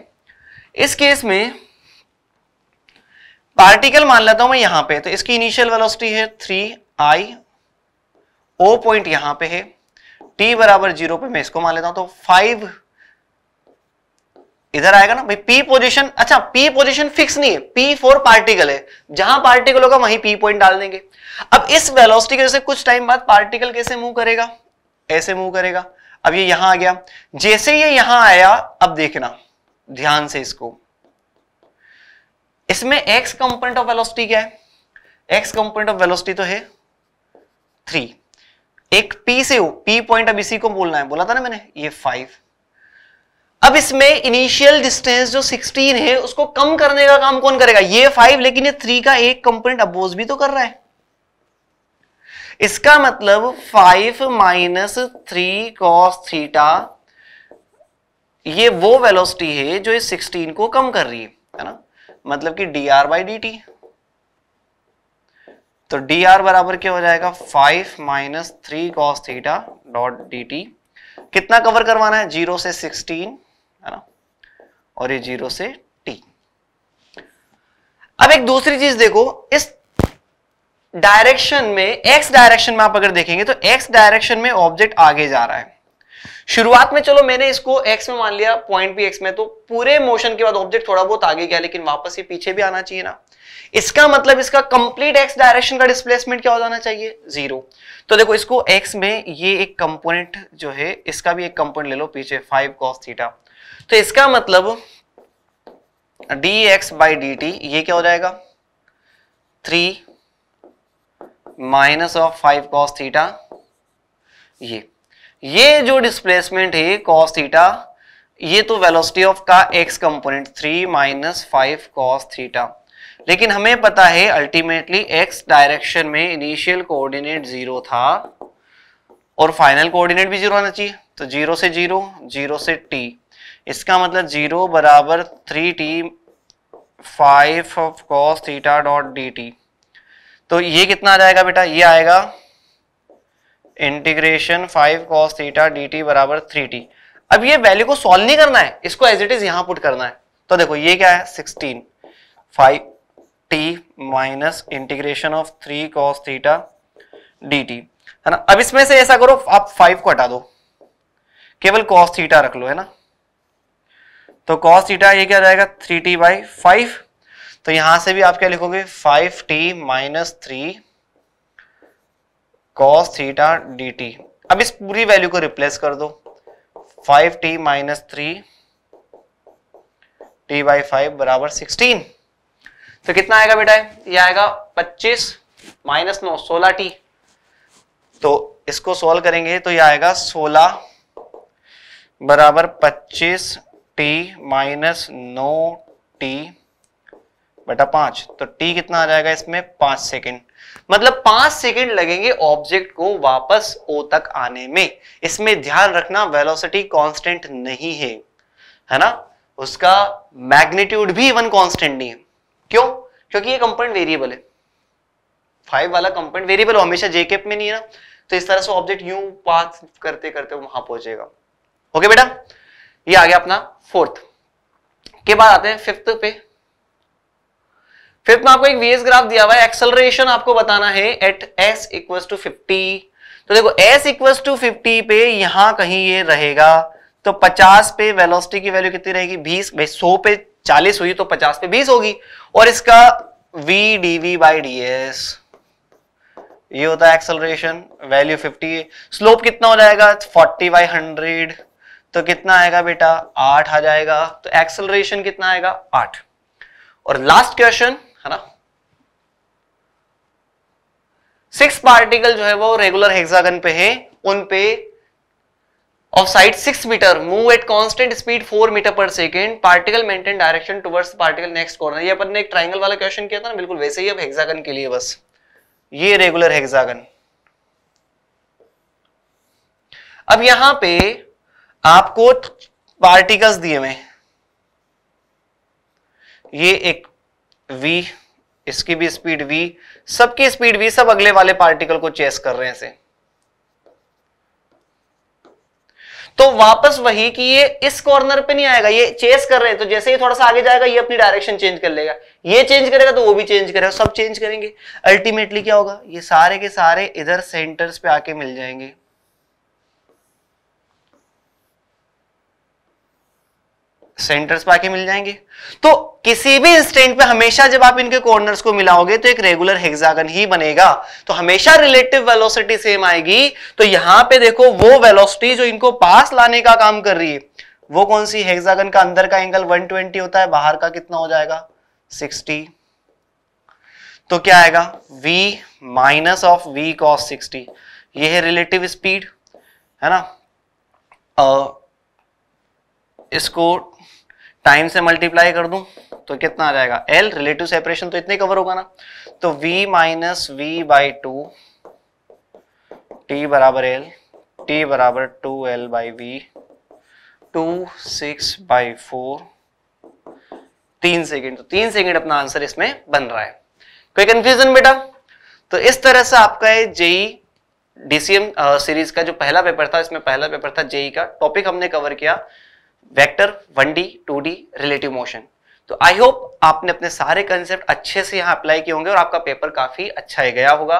A: इस केस में पार्टिकल मान लेता हूं मैं यहां पे तो इसकी इनिशियल वेलोसिटी है थ्री आई ओ पॉइंट यहां पे है t बराबर जीरो पे मैं इसको मान लेता हूं तो फाइव इधर आएगा ना भाई p पोजीशन अच्छा p पोजीशन फिक्स नहीं है p फोर पार्टिकल है जहां पार्टिकल होगा वहीं p पॉइंट डाल देंगे अब इस वेलोसिटी की वजह से कुछ टाइम बाद पार्टिकल कैसे मूव करेगा ऐसे मूव करेगा अब ये यहां आ गया जैसे ये यहां आया अब देखना ध्यान से इसको इसमें x कंपोनेंट ऑफ वेलोसिटी क्या है x कंपोनेंट ऑफ वेलोसिटी तो है थ्री एक P से हो P पॉइंट अब इसी को बोलना है बोला था ना मैंने ये फाइव अब इसमें इनिशियल डिस्टेंस जो 16 है उसको कम करने का काम कौन करेगा ये फाइव लेकिन ये थ्री का एक कंपोनेंट अपोज भी तो कर रहा है इसका मतलब five minus three cos theta ये वो वेलोसिटी है जो इस 16 को कम कर रही है ना मतलब कि d are by D t तो डी आर बराबर क्या हो जाएगा five minus three cos theta dot d t कितना कवर करवाना है जीरो से सिक्सटीन है ना और ये जीरो से टी अब एक दूसरी चीज देखो इस डायरेक्शन में एक्स डायरेक्शन में आप अगर देखेंगे तो एक्स डायरेक्शन में ऑब्जेक्ट आगे जा रहा है शुरुआत में चलो मैंने इसको एक्स में मान लिया पॉइंट भी एक्स में तो पूरे मोशन के बाद ऑब्जेक्ट थोड़ा बहुत आगे गया लेकिन वापस ये पीछे भी आना चाहिए ना इसका मतलब इसका कंप्लीट एक्स डायरेक्शन का डिस्प्लेसमेंट क्या हो जाना चाहिए जीरो तो देखो इसको एक्स में ये एक कंपोनेंट जो है इसका भी एक कंपोनेंट ले लो पीछे फाइव कॉस थीटा तो इसका मतलब d x by D t ये क्या हो जाएगा three minus of five cos theta ये ये जो डिस्प्लेसमेंट है कॉस थीटा ये तो वेलोसिटी ऑफ का x component three minus five cos theta लेकिन हमें पता है अल्टीमेटली एक्स डायरेक्शन में इनिशियल कोऑर्डिनेट जीरो था और फाइनल कोऑर्डिनेट भी जीरो आना चाहिए तो जीरो से जीरो जीरो से टी इसका मतलब जीरो बराबर three t five of cos theta dot d t तो ये कितना आ जाएगा बेटा ये आएगा integration five cos theta d t बराबर थ्री टी अब ये वैल्यू को सॉल्व नहीं करना है इसको एज इट इज यहां पुट करना है तो देखो ये क्या है sixteen five t minus integration of three cos theta d t है ना अब इसमें से ऐसा करो आप फाइव को हटा दो केवल कॉस थीटा रख लो है ना तो कॉस थीटा ये क्या जाएगा थ्री टी बाई फाइव तो यहां से भी आप क्या लिखोगे five t minus three cos theta d t अब इस पूरी वैल्यू को रिप्लेस कर दो five t minus three t by five बराबर सिक्सटीन तो कितना आएगा बेटा ये आएगा 25 माइनस नौ सोलह टी तो इसको सोल्व करेंगे तो ये आएगा 16 बराबर 25 टी माइनस नौ टी बेटा पांच तो टी कितना आ जाएगा इसमें पांच सेकेंड मतलब पांच सेकेंड लगेंगे ऑब्जेक्ट को वापस ओ तक आने में इसमें ध्यान रखना वेलोसिटी कांस्टेंट नहीं है है ना उसका मैग्नीट्यूड भी इवन कांस्टेंट नहीं है क्यों क्योंकि ये कंपोनेंट वेरिएबल है फाइव वाला कंपोनेंट वेरिएबल हमेशा जेकेप में नहीं है ना तो इस तरह से ऑब्जेक्ट यू पास करते करते वहां पहुंचेगा ओके बेटा ये आ गया अपना फोर्थ के बाद आते हैं फिफ्थ पे फिफ्थ में आपको एक वीएस ग्राफ दिया हुआ है एक्सेलरेशन आपको बताना है at s equal to fifty तो देखो एस इक्वल टू फिफ्टी पे यहां कहीं ये रहेगा तो 50 पे वेलोसिटी की वैल्यू कितनी रहेगी 20 भाई 100 पे चालीस हुई तो पचास पे बीस होगी और इसका v d we by d s ये होता है एक्सलरेशन वैल्यू 50 स्लोप कितना हो जाएगा 40 बाई हंड्रेड तो कितना आएगा बेटा 8 आ जाएगा तो एक्सलरेशन कितना आएगा 8 और लास्ट क्वेश्चन है ना सिक्स पार्टिकल जो है वो रेगुलर हेक्सागन पे है उन पे of side 6 meter move at constant speed 4 meter पर second particle maintain direction towards particle next corner ये अपन ने एक ट्राइंगल वाला क्वेश्चन किया था ना बिल्कुल वैसे ही अब हेक्सागन के लिए बस ये रेगुलर हेक्सागन अब यहां पे आपको पार्टिकल्स दिए हुए ये एक v इसकी भी स्पीड v सबकी स्पीड v सब अगले वाले पार्टिकल को चेस कर रहे हैं ऐसे तो वापस वही कि ये इस कॉर्नर पे नहीं आएगा ये चेस कर रहे हैं तो जैसे ही थोड़ा सा आगे जाएगा ये अपनी डायरेक्शन चेंज कर लेगा ये चेंज करेगा तो वो भी चेंज करेगा सब चेंज करेंगे अल्टीमेटली क्या होगा ये सारे के सारे इधर सेंटर्स पे आके मिल जाएंगे सेंटर्स आके मिल जाएंगे तो किसी भी इंस्टेंट पे हमेशा जब आप इनके कॉर्नर्स को मिलाओगे तो एक रेगुलर हेक्सागन ही बनेगा तो हमेशा रिलेटिव वेलोसिटी सेम आएगी तो यहां पे देखो वो वेलोसिटी जो इनको पास लाने का काम कर रही है वो कौन सी हेक्सागन का अंदर का एंगल 120 होता है बाहर का कितना हो जाएगा 60 तो क्या आएगा v minus of v cos 60 ये है रिलेटिव स्पीड है ना आ, इसको टाइम से मल्टीप्लाई कर दूं तो कितना आ जाएगा एल रिलेटिव सेपरेशन तो इतने कवर होगा ना तो v minus v by two t बराबर एल टी बराबर two l by v two six by four तीन सेकेंड तो तीन सेकेंड अपना आंसर इसमें बन रहा है कोई कंफ्यूजन बेटा तो इस तरह से आपका ये जेई डीसीएम सीरीज का जो पहला पेपर था इसमें पहला पेपर था जेई e का टॉपिक हमने कवर किया vector 1D, 2D, relative motion तो आई होप आपने अपने सारे कंसेप्ट अच्छे से यहाँ अप्लाई किए होंगे और आपका पेपर काफी अच्छा ही गया होगा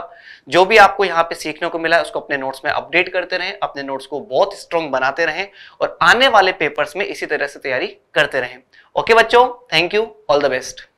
A: जो भी आपको यहाँ पे सीखने को मिला है उसको अपने नोट्स में अपडेट करते रहें अपने नोट्स को बहुत स्ट्रॉन्ग बनाते रहें और आने वाले पेपर्स में इसी तरह से तैयारी करते रहें ओके बच्चों thank you all the best